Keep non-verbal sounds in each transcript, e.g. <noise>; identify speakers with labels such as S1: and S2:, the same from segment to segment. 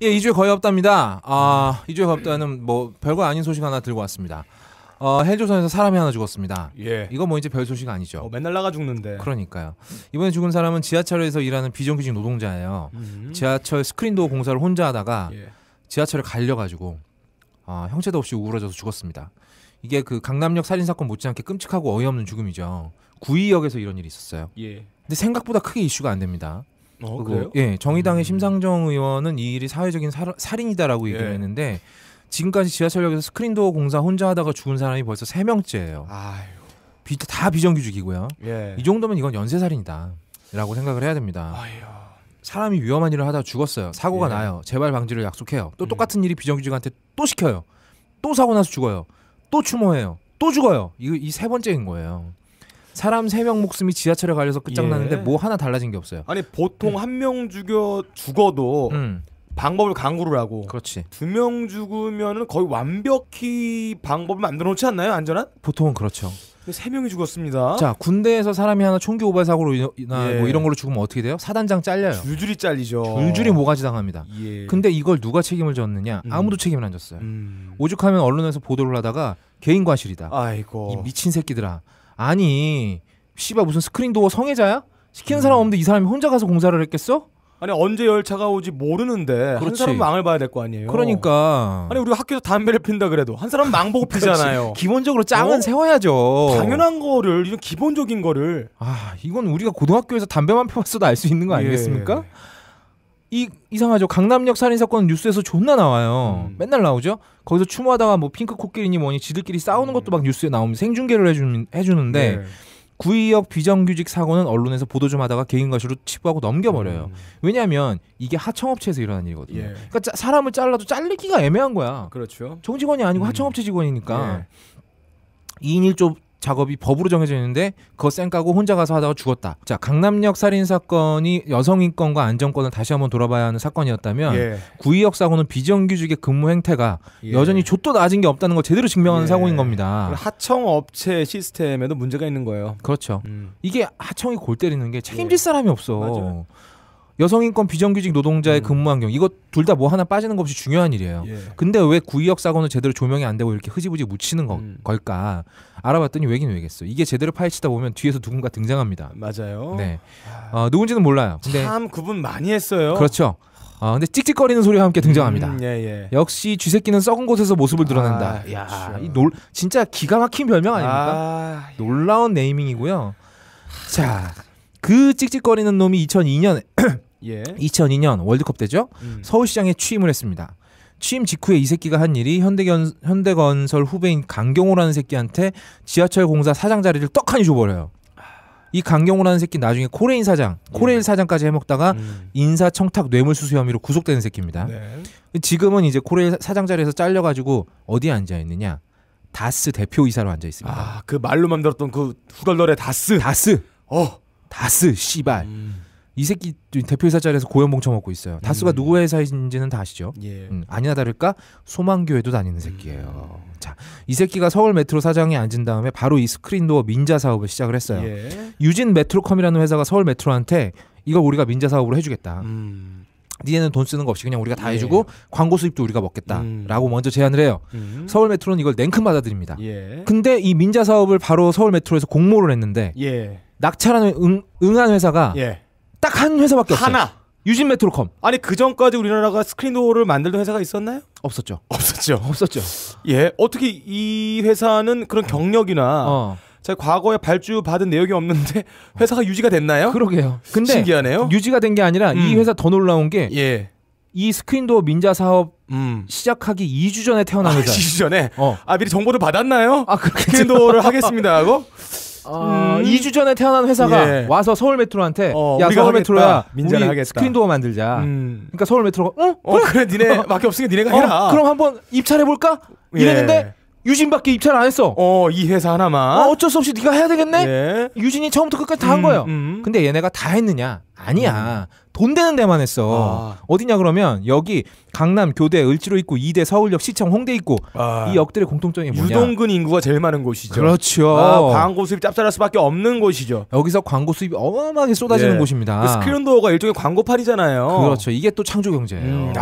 S1: 예, 2주에 거의 없답니다. 아, 2주에 거의 없다는 뭐 별거 아닌 소식 하나 들고 왔습니다. 어, 헬조선에서 사람이 하나 죽었습니다. 예. 이거 뭐 이제 별 소식 아니죠. 어, 맨날 나가 죽는데. 그러니까요. 이번에 죽은 사람은 지하철에서 일하는 비정규직 노동자예요. 음. 지하철 스크린도어 공사를 혼자 하다가 예. 지하철에 갈려가지고 어, 형체도 없이 우울해져서 죽었습니다. 이게 그 강남역 살인 사건 못지않게 끔찍하고 어이없는 죽음이죠. 구의역에서 이런 일이 있었어요. 예. 근데 생각보다 크게 이슈가 안 됩니다. 어, 그리고 예, 정의당의 음. 심상정 의원은 이 일이 사회적인 살, 살인이다라고 얘기를 예. 했는데 지금까지 지하철역에서 스크린도어 공사 혼자 하다가 죽은 사람이 벌써 세 명째예요. 비, 다 비정규직이고요. 예. 이 정도면 이건 연쇄살인이다라고 생각을 해야 됩니다. 아유. 사람이 위험한 일을 하다 죽었어요. 사고가 예. 나요. 재발 방지를 약속해요. 또 음. 똑같은 일이 비정규직한테 또 시켜요. 또 사고 나서 죽어요. 또 추모해요. 또 죽어요. 이거 이세 번째인 거예요. 사람 세 명 목숨이 지하철에 갈려서 끝장나는데 예. 뭐 하나 달라진 게 없어요.
S2: 아니 보통 음. 한명 죽여 죽어도 음. 방법을 강구를 하고 그렇지. 두 명 죽으면은 거의 완벽히 방법을 만들어 놓지 않나요? 안전한?
S1: 보통은 그렇죠.
S2: 세 명이 죽었습니다. 자
S1: 군대에서 사람이 하나 총기 오발 사고로 인나 뭐 예. 뭐 이런 걸로 죽으면 어떻게 돼요? 사단장 잘려요. 줄줄이 잘리죠. 줄줄이 모가지 당합니다. 예. 근데 이걸 누가 책임을 졌느냐? 음. 아무도 책임을 안 졌어요. 음. 오죽하면 언론에서 보도를 하다가 개인 과실이다. 아이고 이 미친 새끼들아. 아니 씨발 무슨 스크린도어 성애자야?
S2: 시키는 사람 음. 없는데 이 사람이 혼자 가서 공사를 했겠어? 아니 언제 열차가 오지 모르는데 그렇지. 한사람 망을 봐야 될 거 아니에요. 그러니까 아니 우리가 학교에서 담배를 핀다 그래도 한사람망 보고 <laughs> 피잖아요. 기본적으로 짱은 어? 세워야죠. 당연한 거를 이런 기본적인 거를 아 이건 우리가
S1: 고등학교에서 담배만 피웠어도 알 수 있는 거 예. 아니겠습니까? 예. 이 이상하죠. 강남역 살인 사건 뉴스에서 존나 나와요. 음. 맨날 나오죠. 거기서 추모하다가 뭐 핑크 코끼리니 뭐니 지들끼리 싸우는 음. 것도 막 뉴스에 나오면 생중계를 해주는 해주는데 네. 구의역 비정규직 사고는 언론에서 보도 좀 하다가 개인 과실로 치부하고 넘겨버려요. 음. 왜냐하면 이게 하청업체에서 일어난 일이거든요. 예. 그러니까 짜, 사람을 잘라도 잘리기가 애매한 거야. 그렇죠. 정직원이 아니고 음. 하청업체 직원이니까 예. 2인 1조 작업이 법으로 정해져 있는데 그거 쌩 까고 혼자 가서 하다가 죽었다. 자 강남역 살인 사건이 여성 인권과 안정권을 다시 한번 돌아봐야 하는 사건이었다면 예. 구의역 사고는 비정규직의 근무 행태가 예. 여전히 좆도 낮은 게 없다는 걸 제대로 증명하는 예. 사고인 겁니다.
S2: 하청 업체 시스템에도 문제가 있는 거예요. 그렇죠. 음. 이게 하청이 골 때리는
S1: 게 책임질 예. 사람이 없어. 맞아요. 여성인권 비정규직 노동자의 음. 근무 환경 이것 둘다 뭐 하나 빠지는 것 없이 중요한 일이에요. 예. 근데 왜 구의역 사고는 제대로 조명이 안 되고 이렇게 흐지부지 묻히는 거, 음. 걸까? 알아봤더니 왜긴 왜겠어. 이게 제대로 파헤치다 보면 뒤에서 누군가 등장합니다. 맞아요. 네. 어, 누군지는 몰라요. 근데
S2: 참 구분 많이 했어요.
S1: 그렇죠. 어, 근데 찍찍거리는 소리와 함께 등장합니다. 음, 예, 예. 역시 쥐새끼는 썩은 곳에서 모습을 드러낸다. 아, 야, 이 놀, 진짜 기가 막힌 별명 아닙니까? 아, 예. 놀라운 네이밍이고요. 자, 그 찍찍거리는 놈이 2002년 예. 2002년 월드컵 때죠. 음. 서울시장에 취임을 했습니다. 취임 직후에 이 새끼가 한 일이 현대견, 현대건설 후배인 강경호라는 새끼한테 지하철 공사 사장 자리를 떡하니 줘버려요. 이 강경호라는 새끼 나중에 코레인 사장, 코레일 예. 사장까지 해먹다가 음. 인사 청탁 뇌물수수 혐의로 구속되는 새끼입니다. 네. 지금은 이제 코레일 사장 자리에서 잘려가지고 어디에 앉아 있느냐? 다스 대표이사로 앉아 있습니다. 아, 그 말로만 들었던 그 후덜덜의 다스. 다스. 어, 다스 씨발. 음. 이 새끼 대표이사 자리에서 고연봉 쳐먹고 있어요. 다수가 음. 누구 회사인지는 다 아시죠? 예. 음, 아니나 다를까 소망교회도 다니는 음. 새끼예요. 음. 자, 이 새끼가 서울 메트로 사장에 앉은 다음에 바로 이 스크린도어 민자 사업을 시작을 했어요. 예. 유진 메트로컴이라는 회사가 서울 메트로한테 이거 우리가 민자 사업으로 해주겠다. 음. 니네는 돈 쓰는 거 없이 그냥 우리가 다 예. 해주고 광고 수입도 우리가 먹겠다라고 음. 먼저 제안을 해요. 음. 서울 메트로는 이걸 냉큼 받아들입니다. 예. 근데 이 민자 사업을 바로 서울 메트로에서 공모를 했는데 예. 낙찰한 응, 응한 회사가 예.
S2: 딱한 회사밖에 없어요. 하나. 유진 메트로컴. 아니 그 전까지 우리나라가 스크린도어를 만들던 회사가 있었나요?
S1: 없었죠. 없었죠. 없었죠.
S2: <laughs> 예. 어떻게 이 회사는 그런 경력이나 어. 자 과거에 발주 받은 내역이 없는데 <laughs> 회사가 유지가 됐나요?
S1: 그러게요. 근데 신기하네요.
S2: 유지가 된 게 아니라 음. 이 회사 더 놀라운 게 예. 이 스크린도어
S1: 민자 사업 음. 시작하기 2주 전에 태어난 아, 회사. 2주 전에. 어. 아 미리 정보를 받았나요? 아, 스크린도어를 하겠습니다 하고 <laughs> 어, 음. 2주 전에 태어난 회사가 예. 와서 서울 메트로한테 어, 야 서울 메트로야 민자를 우리 하겠다. 스크린 도어 만들자. 음. 그러니까 서울 메트로가 어? 어 그래, 그래 니네밖에 <laughs> 없으니까 니네가 해라. 어, 그럼
S2: 한번 입찰해 볼까? 예. 이랬는데 유진밖에 입찰 안 했어. 어, 이 회사 하나만. 어, 어쩔 수 없이 네가 해야 되겠네. 예. 유진이 처음부터 끝까지 다한 음, 거예요. 음.
S1: 근데 얘네가 다 했느냐? 아니야. 음. 돈 되는 데만 했어. 아. 어디냐 그러면 여기 강남 교대 을지로 있고 이대 서울역 시청 홍대 있고 아. 이 역들의 공통점이 뭐냐? 유동근 인구가 제일 많은 곳이죠. 그렇죠. 아, 광고
S2: 수입 짭짤할 수밖에 없는 곳이죠. 여기서
S1: 광고 수입이 어마어마하게 쏟아지는 예. 곳입니다. 그
S2: 스크린도어가 일종의 광고팔이잖아요. 그렇죠. 이게 또 창조 경제예요. 음.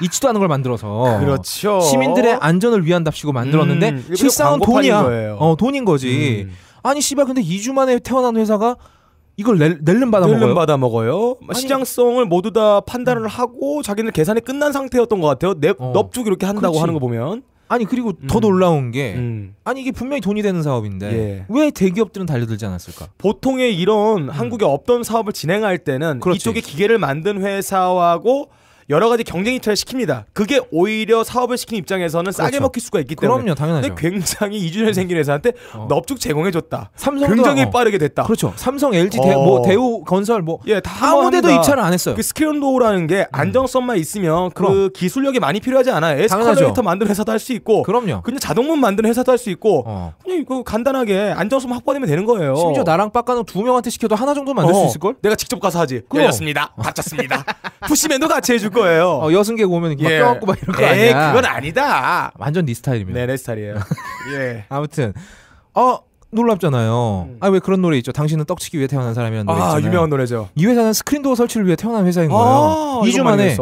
S1: 있지도 아. 않은 걸 만들어서 그렇죠. 시민들의 안전을 위한답시고 만들었는데 음. 실상은 돈이야. 거예요.
S2: 어, 돈인 거지. 음. 아니 씨발 근데 2주 만에 태어난 회사가 이걸 낼, 름 받아 먹어요. 받아 먹어요. 시장성을 모두 다 판단을 음. 하고 자기는 계산이 끝난 상태였던 것 같아요. 넵, 어. 넙죽 이렇게 한다고 그렇지. 하는 거 보면. 아니 그리고 음. 더 놀라운 게 음. 아니 이게 분명히 돈이 되는 사업인데 예.
S1: 왜 대기업들은 달려들지 않았을까?
S2: 보통의 이런 음. 한국에 없던 사업을 진행할 때는 그렇지. 이쪽에 기계를 만든 회사하고 여러 가지 경쟁 이탈을 시킵니다. 그게 오히려 사업을 시킨 입장에서는 그렇죠. 먹힐 수가 있기 때문에. 그럼요, 당연하죠. 근데 굉장히 이준현 생긴 회사한테 어. 넙죽 제공해줬다. 삼성 굉장히 어. 빠르게 됐다. 그렇죠. 삼성, LG, 어. 대, 뭐 어. 대우 건설 뭐 예, 다 아무데도 입찰을 안 했어요. 그 스케일로우라는 게 음. 안정성만 있으면 그 그럼. 기술력이 많이 필요하지 않아요. 에스컬레이터 만든 회사도 할 수 있고, 그럼요. 어. 그냥 자동문 만든 회사도 할 수 있고, 그냥 그 간단하게 안정성 확보되면 되는 거예요. 심지어 나랑 빡가는 두 명한테 시켜도 하나 정도 만들 수 어. 있을 걸? 내가 직접 가서 하지. 열렸습니다. 닫혔습니다. <laughs> 푸시맨도 같이 해주고. 거예요. 어, 여승객
S1: 오면 막 예. 껴갖고막 이런 거 에이, 예, 아니야. 그건 아니다. 완전 네 스타일입니다. 네, 내 스타일이에요. <laughs> 예. 아무튼 어 놀랍잖아요. 음. 아왜 그런 노래 있죠? 당신은 떡치기 위해 태어난 사람이라는 노 아, 있잖아요. 유명한 노래죠. 이 회사는 스크린도어 설치를 위해 태어난 회사인 아, 거예요. 아, 2주 만에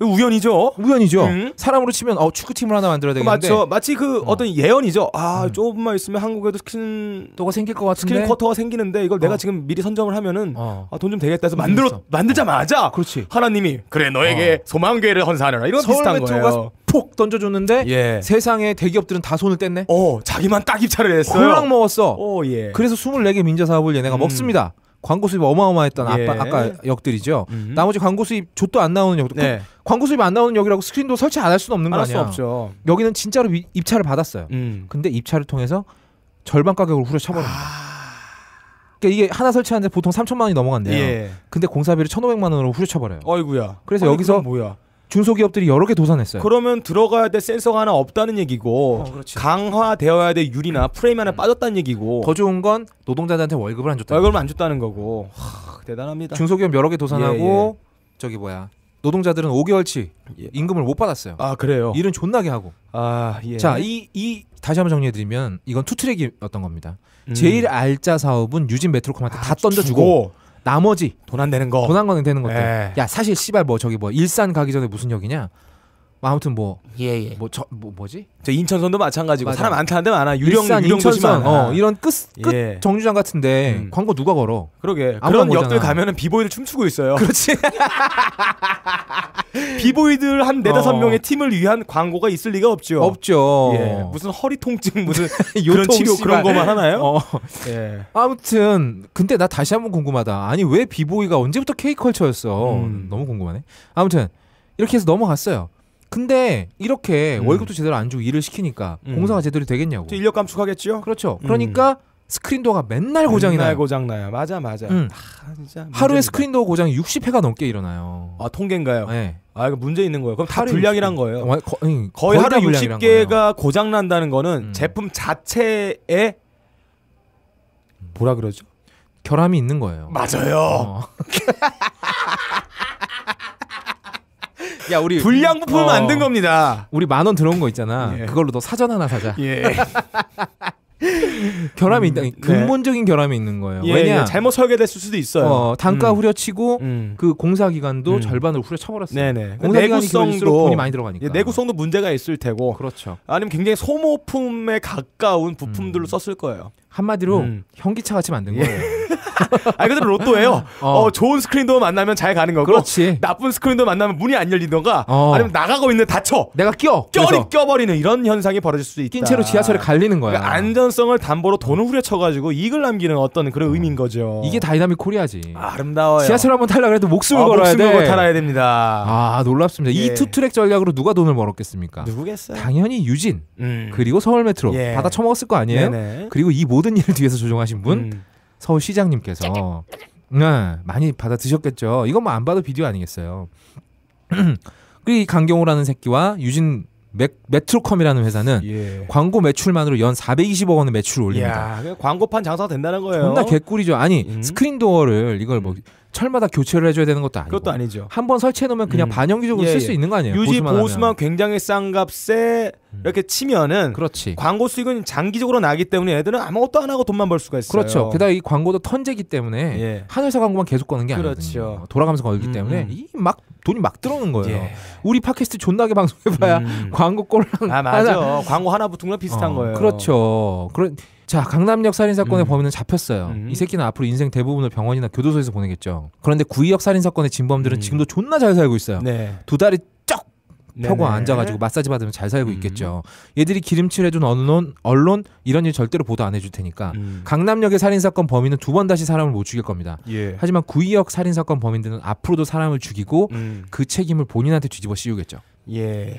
S1: 우연이죠.
S2: 우연이죠. 음. 사람으로 치면 어, 축구팀을 하나 만들어야 되겠는데. 맞죠. 마치 그 어. 떤 예언이죠. 아 음. 조금만 있으면 한국에도 스킨도가 생길 것 같은데. 스킨 쿼터가 생기는데 이걸 내가 어. 지금 미리 선점을 하면은 어. 아, 돈 좀 되겠다 해서 음, 만들어 있어. 그렇죠. 만들자마자. 어, 그렇지. 하나님이 그래 너에게 어. 소망괴를 헌사하라 이런 비슷한 거예요. 폭 던져줬는데 예.
S1: 세상의 대기업들은 다 손을 뗐네. 어 자기만 딱 입찰을 했어요. 홀랑 먹었어. 오, 예. 그래서 24개 민자 사업을 얘네가 음. 먹습니다. 광고 수입 어마어마했던 예. 아빠, 아까 역들이죠. 음 나머지 광고 수입 좆도 안 나오는 역들. 네. 그 광고 수입 안 나오는 역이라고 스크린도 설치 안 할 수는 없는 거 아니야. 할수 없죠. 여기는 진짜로 입찰을 받았어요. 음. 근데 입찰을 통해서 절반 가격으로 후려쳐버립니다. 아... 그러니까 이게 하나 설치하는데 보통 3천만 원이 넘어간대요. 예. 근데 공사비를 1,500만 원으로 후려쳐버려요. 어이구야. 그래서 아니, 여기서 뭐야? 중소기업들이 여러 개 도산했어요.
S2: 그러면 들어가야 될 센서가 하나 없다는 얘기고 어, 강화되어야 될 유리나 프레임 하나 음. 빠졌다는 얘기고 더 좋은 건 노동자들한테 월급을 안 줬다. 월급을 안 줬다는 거고 하, 대단합니다. 중소기업 여러 개 도산하고 예, 예. 저기
S1: 뭐야 노동자들은 5개월치 예. 임금을 못 받았어요. 아 그래요? 일은 존나게 하고. 아 예. 자이이 이 다시 한번 정리해드리면 이건 투트랙이었던 겁니다. 음. 제일 알짜 사업은 유진 메트로컴한테 아, 다 던져주고 주고. 나머지 돈 안 되는 거. 돈안 되는 것들. 에. 예. 야 사실 씨발 뭐 저기 뭐 일산 가기 전에 무슨 역이냐? 뭐 아무튼 뭐
S2: 예예 뭐저 뭐, 뭐지? 저 인천선도 마찬가지고 맞아. 사람 많다는데 많아 유령 일산, 유령 도시만 어, 아. 이런 끝끝 예.
S1: 정류장 같은데 음. 광고 누가 걸어? 그러게 그런 거잖아. 역들 가면은
S2: 비보이들 춤추고 있어요. 그렇지. <laughs> 비보이들 한 네다섯 어. 명의 팀을 위한 광고가 있을 리가 없죠. 없죠. 예. 무슨 허리 통증 무슨 요런 <laughs> 치료 그런 거만 하나요? 어. 예.
S1: 아무튼 근데 나 다시 한번 궁금하다. 아니 왜 비보이가 언제부터 케이컬처였어 음. 너무 궁금하네. 아무튼 이렇게 해서 넘어갔어요. 근데 이렇게 음. 월급도 제대로 안 주고 일을 시키니까 음. 공사가 제대로 되겠냐고. 인력 감축하겠지 그렇죠. 음. 그러니까 스크린도어가 맨날 고장이 맨날 나요. 고장 나요. 맞아 맞아. 음. 아,
S2: 진짜 하루에 스크린도어 고장이 60회가 넘게 일어나요. 아 통계인가요? 네. 아 이거 문제 있는 거예요. 그럼 다 불량이란 거예요. 거, 의 거의, 거의 하루 60개가 고장 난다는 거는 음. 제품 자체에
S1: 뭐라 그러죠? 결함이 있는 거예요. 맞아요. 어. <laughs>
S2: 야 우리 불량 음, 부품 어, 만든
S1: 겁니다. 우리 만 원 들어온 거 있잖아. 예. 그걸로 너 사전 하나 사자. 예. <laughs> 결함이 있다. 음, 네. 근본적인 네. 결함이 있는 거예요. 예, 왜냐 예, 잘못
S2: 설계됐을 수도 있어요. 어, 단가 음.
S1: 후려치고 음. 그 공사 기간도 음. 절반을 후려쳐버렸어 네네. 공사 내구성도 돈이 많이
S2: 들어가니까. 예, 내구성도 문제가 있을 테고. 그렇죠. 아니면 굉장히 소모품에 가까운 부품들로 썼을 거예요. 한마디로
S1: 현기차 같이 만든 예.
S2: 거예요. <laughs> <laughs> 아니 그대로 로또예요. 어. 어. 좋은 스크린도 만나면 잘 가는 거고 그렇지. 나쁜 스크린도 만나면 문이 안 열리던가 어. 아니면 나가고 있는 다쳐. 내가 껴. 껴리 껴버리는 이런 현상이 벌어질 수 있다. 낀 채로 지하철에 갈리는 거야. 그러니까 안전성을 담보로 돈을 후려쳐가지고 이익을 남기는 어떤 그런 어. 의미인 거죠. 이게 다이나믹 코리아지. 아, 름다워요 지하철
S1: 한번 타려 그래도 목숨을 어, 걸어야 목숨 돼. 목숨 걸고 야
S2: 됩니다.
S1: 아 놀랍습니다. 예. 이 투트랙 전략으로 누가 돈을 벌었겠습니까? 누구겠어요? 당연히 유진 음. 그리고 서울 메트로 예. 받아 처먹었을 거 아니에요. 네네. 그리고 이 모든 일을 <laughs> 뒤에서 조종하신 분. 음. 서울시장님께서 네, 많이 받아 드셨겠죠. 이건 뭐 안 봐도 비디오 아니겠어요. <clears throat> 그리 강경호라는 새끼와 유진 메트로컴이라는 회사는 예. 광고 매출만으로 연 420억 원의 매출을 올립니다. 야,
S2: 광고판 장사가 된다는 거예요. 존나
S1: 개꿀이죠. 아니 음? 스크린 도어를 이걸
S2: 뭐 철마다 교체를
S1: 해줘야 되는 것도 아니고. 그것도
S2: 아니죠. 한번 설치해놓으면 그냥 음. 반영기적으로 예, 쓸수 예. 있는 거 아니에요? 유지 보수만, 보수만 굉장히 싼 값에 음. 이렇게 치면은 그렇지. 광고 수익은 장기적으로 나기 때문에 애들은 아무것도 안 하고 돈만 벌 수가 있어요. 그렇죠. 게다가 이 광고도 턴제기 때문에 예. 한 회사 광고만
S1: 계속 거는 게 아니거든요. 그렇죠. 돌아가면서 걸기 음, 때문에 음. 이막 돈이 막 들어오는 거예요. 예. 우리 팟캐스트 존나게 <laughs> 방송해봐야 음. 광고 꼴랑 아 맞아 하나. 광고 하나 붙은 거랑 비슷한 어, 거예요. 그렇죠. 그런 자 강남역 살인 사건의 음. 범인은 잡혔어요. 음. 이 새끼는 앞으로 인생 대부분을 병원이나 교도소에서 보내겠죠. 그런데 구의역 살인 사건의 진범들은 음. 지금도 존나 잘 살고 있어요. 네. 두 달이 펴고 네네. 앉아가지고 마사지 받으면 잘 살고 음. 있겠죠. 얘들이 기름칠 해준 언론, 언론 이런 일 절대로 보도 안 해줄 테니까 음. 강남역의 살인 사건 범인은 두 번 다시 사람을 못 죽일 겁니다. 예. 하지만 구의역 살인 사건 범인들은 앞으로도 사람을 죽이고 음. 그 책임을 본인한테 뒤집어 씌우겠죠.
S2: 예.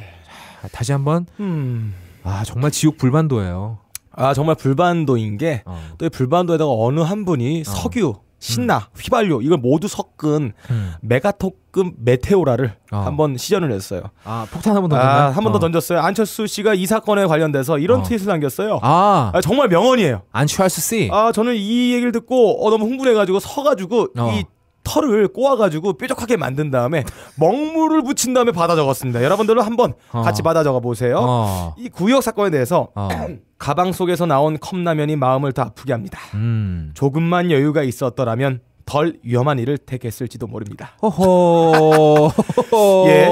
S2: 다시 한번 음. 아 정말 지옥 불반도예요. 아 정말 불반도인 게또 어. 불반도에다가 어느 한 분이 어. 석유 신나, 휘발유 이걸 모두 섞은 음. 메가토급 메테오라를 어. 한번 시전을 했어요. 아 폭탄 한 번더 아, 한번 더 아, 어. 던졌어요. 안철수 씨가 이 사건에 관련돼서 이런 어. 트윗을 남겼어요. 아. 아. 정말 명언이에요. 안철수 씨. 아 저는 이 얘기를 듣고 어, 너무 흥분해가지고 서가지고 어. 이 털을 꼬아가지고 뾰족하게 만든 다음에 먹물을 붙인 다음에 받아 적었습니다. 여러분들도 한번 어. 같이 받아 적어 보세요. 어. 이 구역 사건에 대해서 어. <clears throat> 가방 속에서 나온 컵라면이 마음을 더 아프게 합니다. 음. 조금만 여유가 있었더라면 덜 위험한 일을 택했을지도 모릅니다. 호호. <laughs> 예.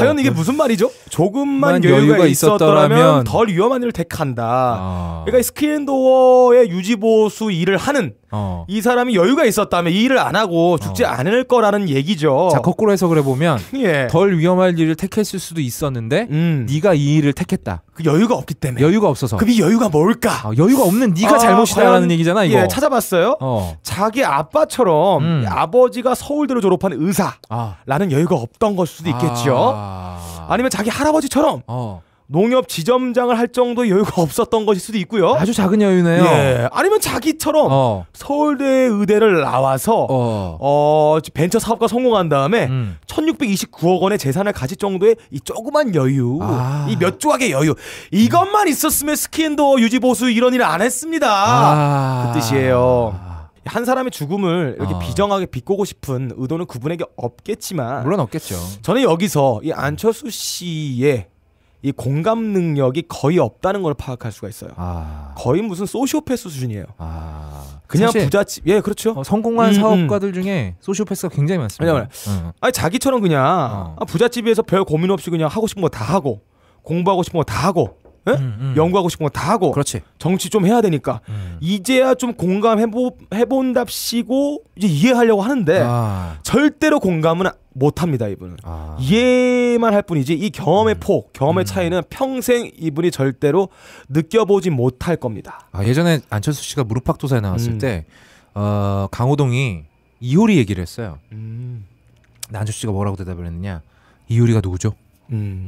S2: 과연 이게 무슨 말이죠? 조금만 여유가, 여유가 있었더라면, 덜 위험한 일을 택한다. 아. 그러니까 스킨도어의 유지보수 일을 하는 어. 이 사람이 여유가 있었다면 이 일을 안 하고 죽지 어. 않을 거라는 얘기죠. 자 거꾸로 해석을 해보면 <laughs> 예. 덜 위험할 일을 택했을
S1: 수도 있었는데 음. 네가 이 일을 택했다. 그 여유가 없기 때문에. 여유가 없어서. 그럼 이
S2: 여유가 뭘까? 어, 여유가 없는 네가 아, 잘못이다라는 과연... 얘기잖아 이거. 예, 찾아봤어요. 어. 자기 아빠처럼 음. 아버지가 서울대로 졸업한 의사라는 아. 여유가 없던 걸 수도 있겠죠. 아. 니면 자기 할아버지처럼. 어. 농협 지점장을 할 정도 의 여유가 <laughs> 없었던 것일 수도 있고요. 아주 작은 여유네요. 예. 아니면 자기처럼 어. 서울대 의대를 나와서 어. 어. 벤처 사업가 성공한 다음에 음. 1,629억 원의 재산을 가질 정도의 이 조그만 여유, 아. 이몇 조각의 여유 이것만 있었으면 스킨도 유지 보수 이런 일을 안 했습니다. 아. 그 뜻이에요. 한 사람의 죽음을 이렇게 어. 비정하게 비꼬고 싶은 의도는 그분에게 없겠지만 물론 없겠죠. 저는 여기서 이 안철수 씨의 이 공감 능력이 거의 없다는 걸 파악할 수가 있어요. 아. 거의 무슨 소시오패스 수준이에요. 아. 그냥 부잣집 예 그렇죠. 어, 성공한 음, 음. 사업가들 음. 중에 소시오패스가 굉장히 많습니다. 왜냐면 아니 자기처럼 그냥 어. 아, 부잣집에서 별 고민 없이 그냥 하고 싶은 거 다 하고 공부하고 싶은 거 다 하고 예? 음, 음. 연구하고 싶은 거 다 하고 그렇지. 정치 좀 해야 되니까 음. 이제야 좀 공감해보 해본답시고 이제 이해하려고 하는데 아. 절대로 공감은 못 합니다 이분은 아. 이해만 할 뿐이지 이 경험의 음. 폭 경험의 음. 차이는 평생 이분이 절대로 느껴보지 못할 겁니다
S1: 아, 예전에 안철수 씨가 무릎팍도사에 나왔을 음. 때 어, 강호동이 이효리 얘기를 했어요 안철수 씨가 뭐라고 대답을 했느냐 이효리가 누구죠?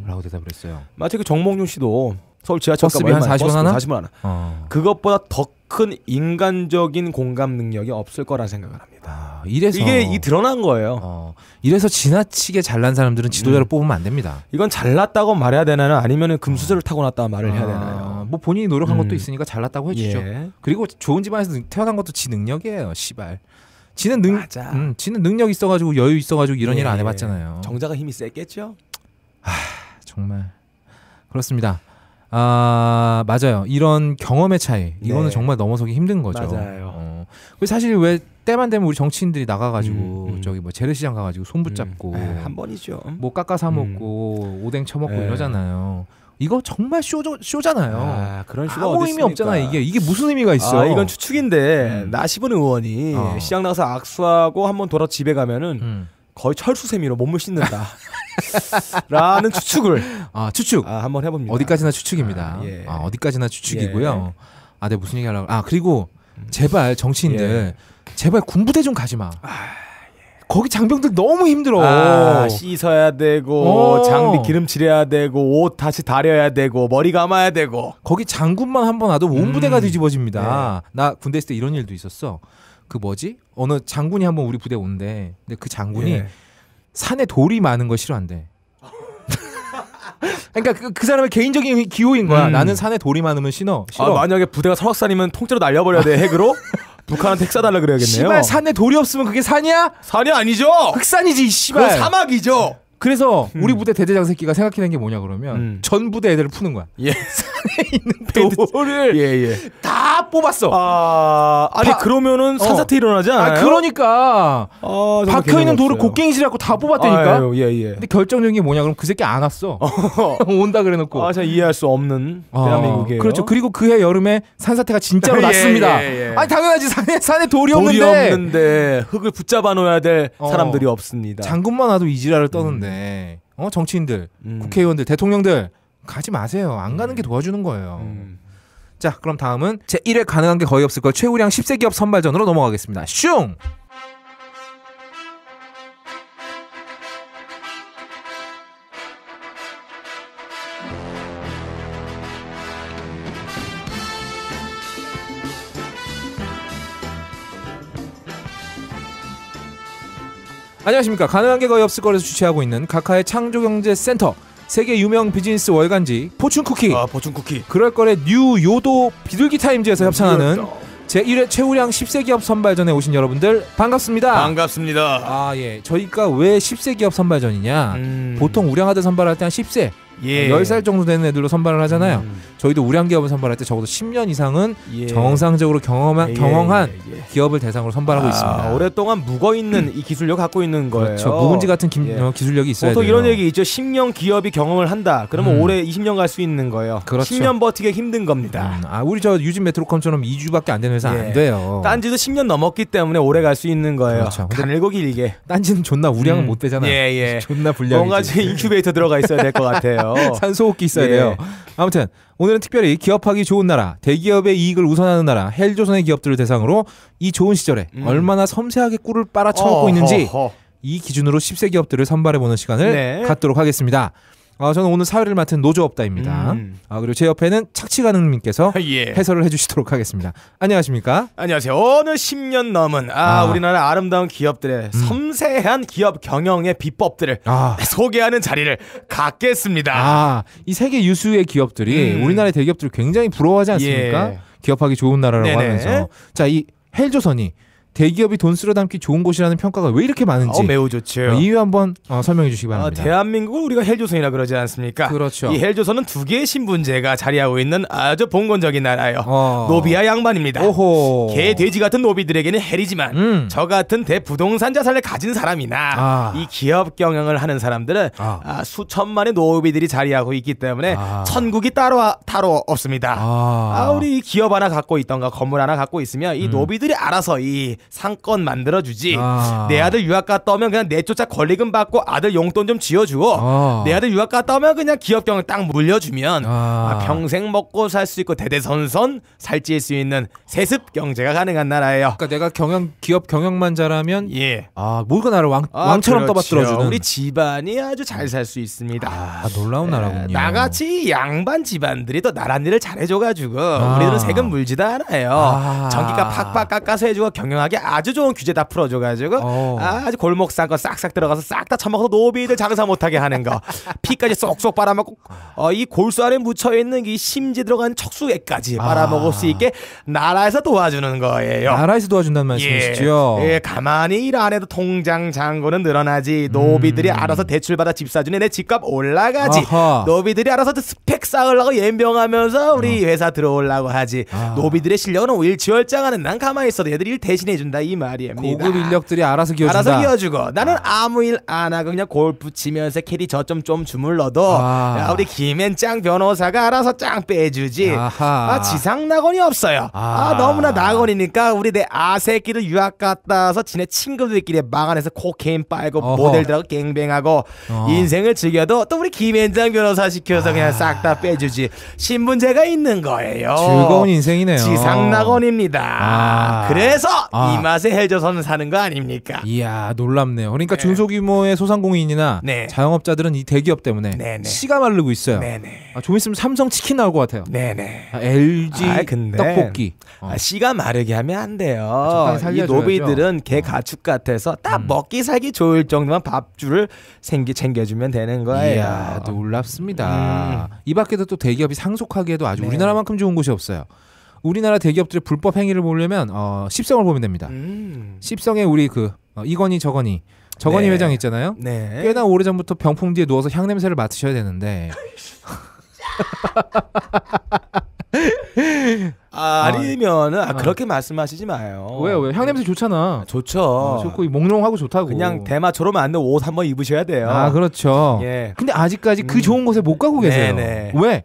S1: 라고 대답을 했어요
S2: 마치 그 정몽준 씨도 서울 지하철 한 40원 하나? 40원 하나. 어. 그것보다 더 큰 인간적인 공감 능력이 없을 거라 생각을 합니다. 아, 이래서 이게 이
S1: 드러난 거예요. 어, 이래서 지나치게 잘난 사람들은 지도자를 음. 뽑으면 안 됩니다. 이건 잘났다고 말해야 되나요? 아니면 금수저를 어. 타고났다 말을 아, 해야 되나요? 뭐 본인이 노력한 음. 것도 있으니까 잘났다고 해주죠. 예. 그리고 좋은 집안에서 태어난 것도 지 능력이에요. 시발. 지는 능, 맞아. 음, 지는 능력 있어가지고 여유 있어가지고 이런 예. 일을 안 예. 해봤잖아요.
S2: 정자가 힘이 세겠죠.
S1: 아 정말 그렇습니다. 아 맞아요. 이런 경험의 차이 이거는 네. 정말 넘어서기 힘든 거죠. 맞아요. 어. 그 사실 왜 때만 되면 우리 정치인들이 나가가지고 음, 음. 저기 뭐 재래시장 가가지고 손 붙잡고 음. 에이, 아, 한 번이죠. 뭐 깎아 사 먹고 음. 오뎅 쳐먹고 네. 이러잖아요. 이거 정말 쇼, 쇼잖아요. 아, 그런 쇼가 아무 의미 없잖아 요 이게
S2: 이게 무슨 의미가 있어? 아, 이건 추측인데 음. 나시은 의원이 어. 시장 나가서 악수하고 한번 돌아 집에 가면은. 음. 거의 철수 세미로 몸을 씻는다. 라는 추측을 아 추측 아, 한번 해봅니다. 어디까지나 추측입니다. 아, 예. 아, 어디까지나 추측이고요. 예.
S1: 아, 내가 무슨 얘기하려고 아 그리고 음. 제발 정치인들 예. 제발 군부대 좀 가지 마. 아, 예. 거기 장병들
S2: 너무 힘들어. 아, 씻어야 되고 오. 어. 장비 기름칠해야 되고 옷 다시 다려야 되고 머리 감아야 되고. 거기 장군만 한번 와도 온 부대가 음. 뒤집어집니다. 예.
S1: 나 군대 있을 때 이런 일도 있었어. 그 뭐지 어느 장군이 한번 우리 부대 온대 근데 그 장군이 예. 산에 돌이 많은 걸 싫어한대
S2: <laughs> 그러니까 그, 그, 사람의 개인적인 기호인 거야 음. 나는 산에 돌이 많으면 신어 아, 싫어 아, 만약에 부대가 설악산이면 통째로 날려버려야 돼 핵으로 <laughs> 북한한테 핵사달라 그래야겠네요. 시발
S1: 산에 돌이 없으면 그게 산이야?
S2: 산이 아니죠. 흑산이지 시발.
S1: 사막이죠. 그래서 음. 우리 부대 대대장새끼가 생각해낸
S2: 게 뭐냐 그러면 음. 전 부대 애들을 푸는 거야. 예. <laughs> 산에 있는 돌을 예, 예. 다 뽑았어. 아, 아니 바... 그러면은 어. 산사태 어. 일어나지 아, 않아요? 아,
S1: 그러니까 아, 박혀 있는 돌을 곡괭이질하고 다 뽑았다니까. 아, 예, 예. 근데 결정적인 게 뭐냐 그럼 그 새끼 안 왔어.
S2: 어. <laughs> 온다 그래놓고. 아, 참 이해할 수 없는 아, 대한민국이에요. 그렇죠. 그리고 그해 여름에 산사태가 진짜로 <laughs> 예, 났습니다. 예, 예, 아니
S1: 당연하지 산에 산에 돌이, 없는데.
S2: 없는데 흙을 붙잡아 놓아야 될 어. 사람들이 없습니다. 장군만
S1: 와도 이지랄을 떠는데. 때문에 네. 어 정치인들, 음. 국회의원들, 대통령들 가지 마세요. 안 가는 게 음. 도와주는 거예요. 음. 자, 그럼 다음은 제 1회 가능한 게 거의 없을 걸 최우량 10세 기업 선발전으로 넘어가겠습니다. 슝! 안녕하십니까. 가능한 게 거의 없을 거에서 주최하고 있는 카카의 창조경제센터 세계 유명 비즈니스 월간지 포춘쿠키 아 보충쿠키 그럴 거래 뉴 요도 비둘기 타임즈에서 협찬하는 제1회 최우량 10세 기업 선발전에 오신 여러분들 반갑습니다.
S2: 반갑습니다. 아, 예.
S1: 저희가 왜 10세 기업 선발전이냐? 음. 보통 우량하드 선발할 때 한 10세,
S2: 예. 10살
S1: 정도 되는 애들로 선발을 하잖아요. 음. 저희도 우량 기업을 선발할 때 적어도 10년 이상은
S2: 예. 정상적으로
S1: 경험한, 예. 경험한 예, 예, 예.
S2: 기업을 대상으로 선발하고 아, 있습니다. 오랫동안 묵어 있는 음. 이 기술력 갖고 있는 거예요. 그렇죠. 묵은지 같은 김, 어, 기술력이 있어야 보통 돼요. 이런 얘기 있죠. 10년 기업이 경험을 한다. 그러면 음. 올해 20년 갈 수 있는 거예요. 그렇죠. 10년 버티기 힘든 겁니다. 음, 아, 우리 저 유진 메트로컴처럼 2주밖에 안 되는 회사 안 돼요. 딴지도 10년 넘었기 때문에 오래 갈 수 있는 거예요. 그렇죠. 가늘고 길게. 딴지는 존나 우량은 음. 못 되잖아. 예, 예. 존나 불량. 뭔가 인큐베이터 들어가 있어야 될것 같아요. <laughs> <laughs> 산소호흡기 있어야 네. 돼요.
S1: 아무튼 오늘은 특별히 기업하기 좋은 나라, 대기업의 이익을 우선하는 나라, 헬조선의 기업들을 대상으로 이 좋은 시절에 음. 얼마나 섬세하게 꿀을 빨아쳐먹고 있는지 이 기준으로 10세 기업들을 선발해보는 시간을 네. 갖도록 하겠습니다. 아, 저는 오늘 사회를 맡은 노조업다입니다. 음. 아, 그리고 제 옆에는 착취가능님께서 <laughs> 예. 해설을 해주시도록 하겠습니다. 안녕하십니까?
S2: 안녕하세요. 어느 10년 넘은 아, 아. 우리나라 아름다운 기업들의 음. 섬세한 기업 경영의 비법들을 아. 소개하는 자리를 갖겠습니다. 아, 이 세계 유수의 기업들이 음. 우리나라의 대기업들을 굉장히 부러워하지 않습니까? 예.
S1: 기업하기 좋은 나라라고 네네. 하면서 자 이 헬조선이 대기업이 돈 쓸어 담기 좋은 곳이라는 평가가 왜 이렇게 많은지 어, 매우 좋죠. 어, 이유 한번 어, 설명해 주시기 어, 바랍니다. 어,
S2: 대한민국을 우리가 헬조선이라 그러지 않습니까? 그렇죠. 이 헬조선은 두 개의 신분제가 자리하고 있는 아주 봉건적인 나라예요. 어. 노비와 양반입니다. 오호. 개 돼지 같은 노비들에게는 헬이지만 음. 저 같은 대부동산 자산을 가진 사람이나 아. 이 기업 경영을 하는 사람들은 아. 아, 수천만의 노비들이 자리하고 있기 때문에 아. 천국이 따로 따로 없습니다. 아. 우리 기업 하나 갖고 있던가 건물 하나 갖고 있으면 이 음. 노비들이 알아서 이 상권 만들어주지. 아. 내 아들 유학 갔다 오면 그냥 내쫓아 권리금 받고 아들 용돈 좀 지어주고 아. 내 아들 유학 갔다 오면 그냥 기업경영 딱 물려주면 아. 아 평생 먹고 살 수 있고 대대선선 살찔 수 있는 세습 경제가 가능한 나라예요. 그러니까 내가 경영 기업 경영만 잘하면 예. 아뭘르가 나를 왕, 아, 왕처럼 그렇지 떠받들어주는 우리 집안이 아주 잘 살 수 있습니다. 아 놀라운 네, 나라군요. 나같이 양반 집안들이 또 나란 일을 잘해줘가지고 아. 우리들은 세금 물지도 않아요. 전기가 팍팍 깎아서 해주고 경영하기 건게 아주 좋은 규제 다 풀어줘가지고 오. 어. 아주 골목 싼거 싹싹 들어가서 싹다 처먹어서 노비들 장사 못하게 하는 거 피까지 쏙쏙 빨아먹고 어, 이 골수 안에 묻혀있는 이 심지 들어간 척수액까지 아. 빨아먹을 아. 수 있게 나라에서 도와주는 거예요 나라에서 도와준다는 예. 말씀이시죠 예, 예 가만히 일 안 해도 통장 잔고는 늘어나지 노비들이 음. 알아서 대출받아 집 사주네 내 집값 올라가지 아하. 노비들이 알아서 스펙 쌓으려고 연병하면서 우리 어. 회사 들어오려고 하지 아. 노비들의 실력은 일지월장하는 난 가만히 있어도 얘들이 일대신해 기어준다 이 말이입니다. 고급 인력들이 알아서 기어준다. 알아서 기어주고 나는 아무 일 안 하고 그냥 골프 치면서 캐리 저점 좀 주물러도 아. 야, 우리 김앤짱 변호사가 알아서 짱 빼주지. 아하. 아 지상 낙원이 없어요. 아, 아 너무나 낙원이니까 우리 내 아새끼를 유학 갔다서 지네 친구들끼리 막아내서 코케인 빨고 어허. 모델들하고 갱뱅하고 어. 인생을 즐겨도 또 우리 김앤짱 변호사 시켜서 아. 그냥 싹 다 빼주지. 신분제가 있는 거예요. 즐거운 인생이네요. 지상 낙원입니다.
S1: 아. 그래서 이 아. 이
S2: 맛에 해저선은 사는 거 아닙니까? 이야
S1: 놀랍네요. 그러니까 네. 중소규모의 소상공인이나 네. 자영업자들은 이 대기업 때문에 네네. 씨가
S2: 네. 마르고 있어요. 네네. 네. 아, 좀 있으면 삼성 치킨 나올 것 같아요. 네네. 네. 아, LG 아, 근데 떡볶이. 아, 어. 아, 씨가 마르게 하면 안 돼요. 아, 이 노비들은 개 어. 가축 같아서 딱 음. 먹기 살기 좋을 정도만 밥줄을 생기 챙겨주면 되는 거예요. 이야
S1: 놀랍습니다. 음. 이 밖에도 또 대기업이 상속하기에도 아주 우리나라만큼 좋은 곳이 없어요. 우리나라 대기업들의 불법 행위를 보려면 어, 십성을 보면 됩니다. 음. 십성에 우리 그 어, 이건희 저건희 저건희 네. 회장 있잖아요. 네. 꽤나 오래 전부터 병풍 뒤에 누워서 향 냄새를 맡으셔야 되는데. <laughs>
S2: 아, 아니면은 아, 어. 그렇게 말씀하시지 마요. 왜요? 왜? 향 냄새 좋잖아. 아, 좋죠. 어, 좋고 몽롱하고 좋다고. 그냥 대마처럼 안 되고 옷 한번 입으셔야 돼요. 아 그렇죠. 예. 근데 아직까지 그 음. 그 좋은 곳에
S1: 못 가고 네, 계세요. 네네. 왜?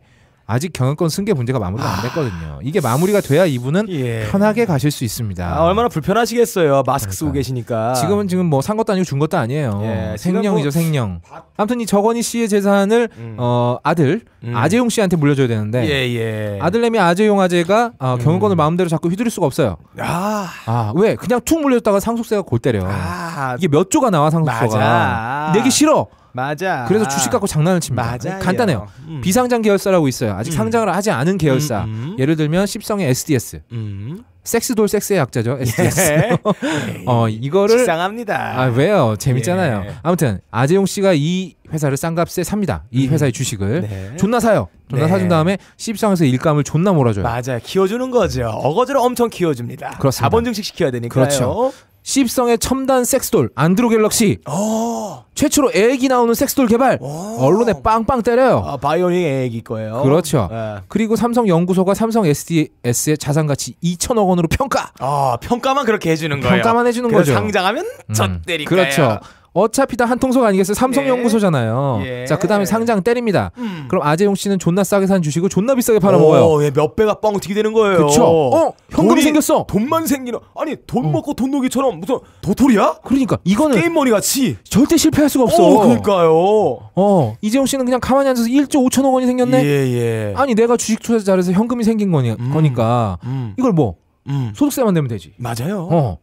S1: 아직 경영권 승계 문제가 마무리가 안 아. 됐거든요. 이게 마무리가 돼야 이분은 예. 편하게 가실 수 있습니다. 아,
S2: 얼마나 불편하시겠어요. 마스크 그러니까. 쓰고 계시니까. 지금은 지금
S1: 뭐 산 것도 아니고 준 것도 아니에요. 예. 생령이죠, 뭐... 생령. 아무튼 이 저건희 씨의 재산을 음. 어, 아들 음. 아재용 씨한테 물려줘야 되는데 예, 예. 아들내미 아재용 아재가 어, 음. 경영권을 음. 마음대로 자꾸 휘두를 수가 없어요. 아, 아 왜? 그냥 툭 물려줬다가 상속세가 골 때려. 아. 이게 몇 조가 나와 상속세가. 내기 싫어.
S2: 맞아. 그래서 주식
S1: 갖고 장난을 칩니다. 맞아. 간단해요. 음. 비상장 계열사라고 있어요. 아직 음. 상장을 하지 않은 계열사. 음, 음. 예를 들면 십성의 SDS. 음. 섹스돌 섹스의 약자죠. SDS. 예. <laughs> 어 이거를 상합니다아 왜요? 재밌잖아요. 예. 아무튼 아재용 씨가 이 회사를 싼값에 삽니다. 이 음. 회사의 주식을 네. 존나 사요. 존나 네. 사준 다음에 십성에서 일감을 존나 몰아줘요.
S2: 맞아요. 키워주는 거죠. 어거지로 엄청 키워줍니다.
S1: 그렇습니다. 자본 증식 시켜야 되니까요. 그렇죠.
S2: 십성의 첨단 섹스돌
S1: 안드로 갤럭시 오. 어. 최초로 애기 나오는 섹스돌 개발 오. 어. 언론에 빵빵 때려요.
S2: 아, 바이오닉 애기 거예요. 그렇죠. 네.
S1: 그리고 삼성 연구소가 삼성 SDS의 자산 가치 2천억 원으로 평가. 아 평가만 그렇게 해주는 거예요. 평가만 해주는 거죠. 상장하면 음, 젖 때릴까요? 그렇죠. 어차피 다 한 통속 아니겠어요? 삼성 예. 연구소잖아요. 예. 자, 그다음에 예. 상장 때립니다. 음. 음. 그럼 아재용 씨는 존나 싸게 산 주식을 존나 비싸게 팔아먹어요. 어,
S2: 예, 몇 배가 뻥 튀게 되는 거예요. 그쵸. 어, 현금 돈이, 생겼어. 돈만 생기는, 아니, 돈 어. 먹고 돈녹기처럼 무슨 도토리야? 그러니까, 이거는. 게임머니 같이. 절대 실패할 수가 없어. 어, 그니까요. 어, 이재용 씨는 그냥 가만히 앉아서
S1: 1조 5천억 원이 생겼네? 예, 예. 아니, 내가 주식 투자 잘해서 현금이 생긴 거니, 음, 거니까. 음. 이걸 뭐, 음. 소득세만 내면 되지. 맞아요. 어.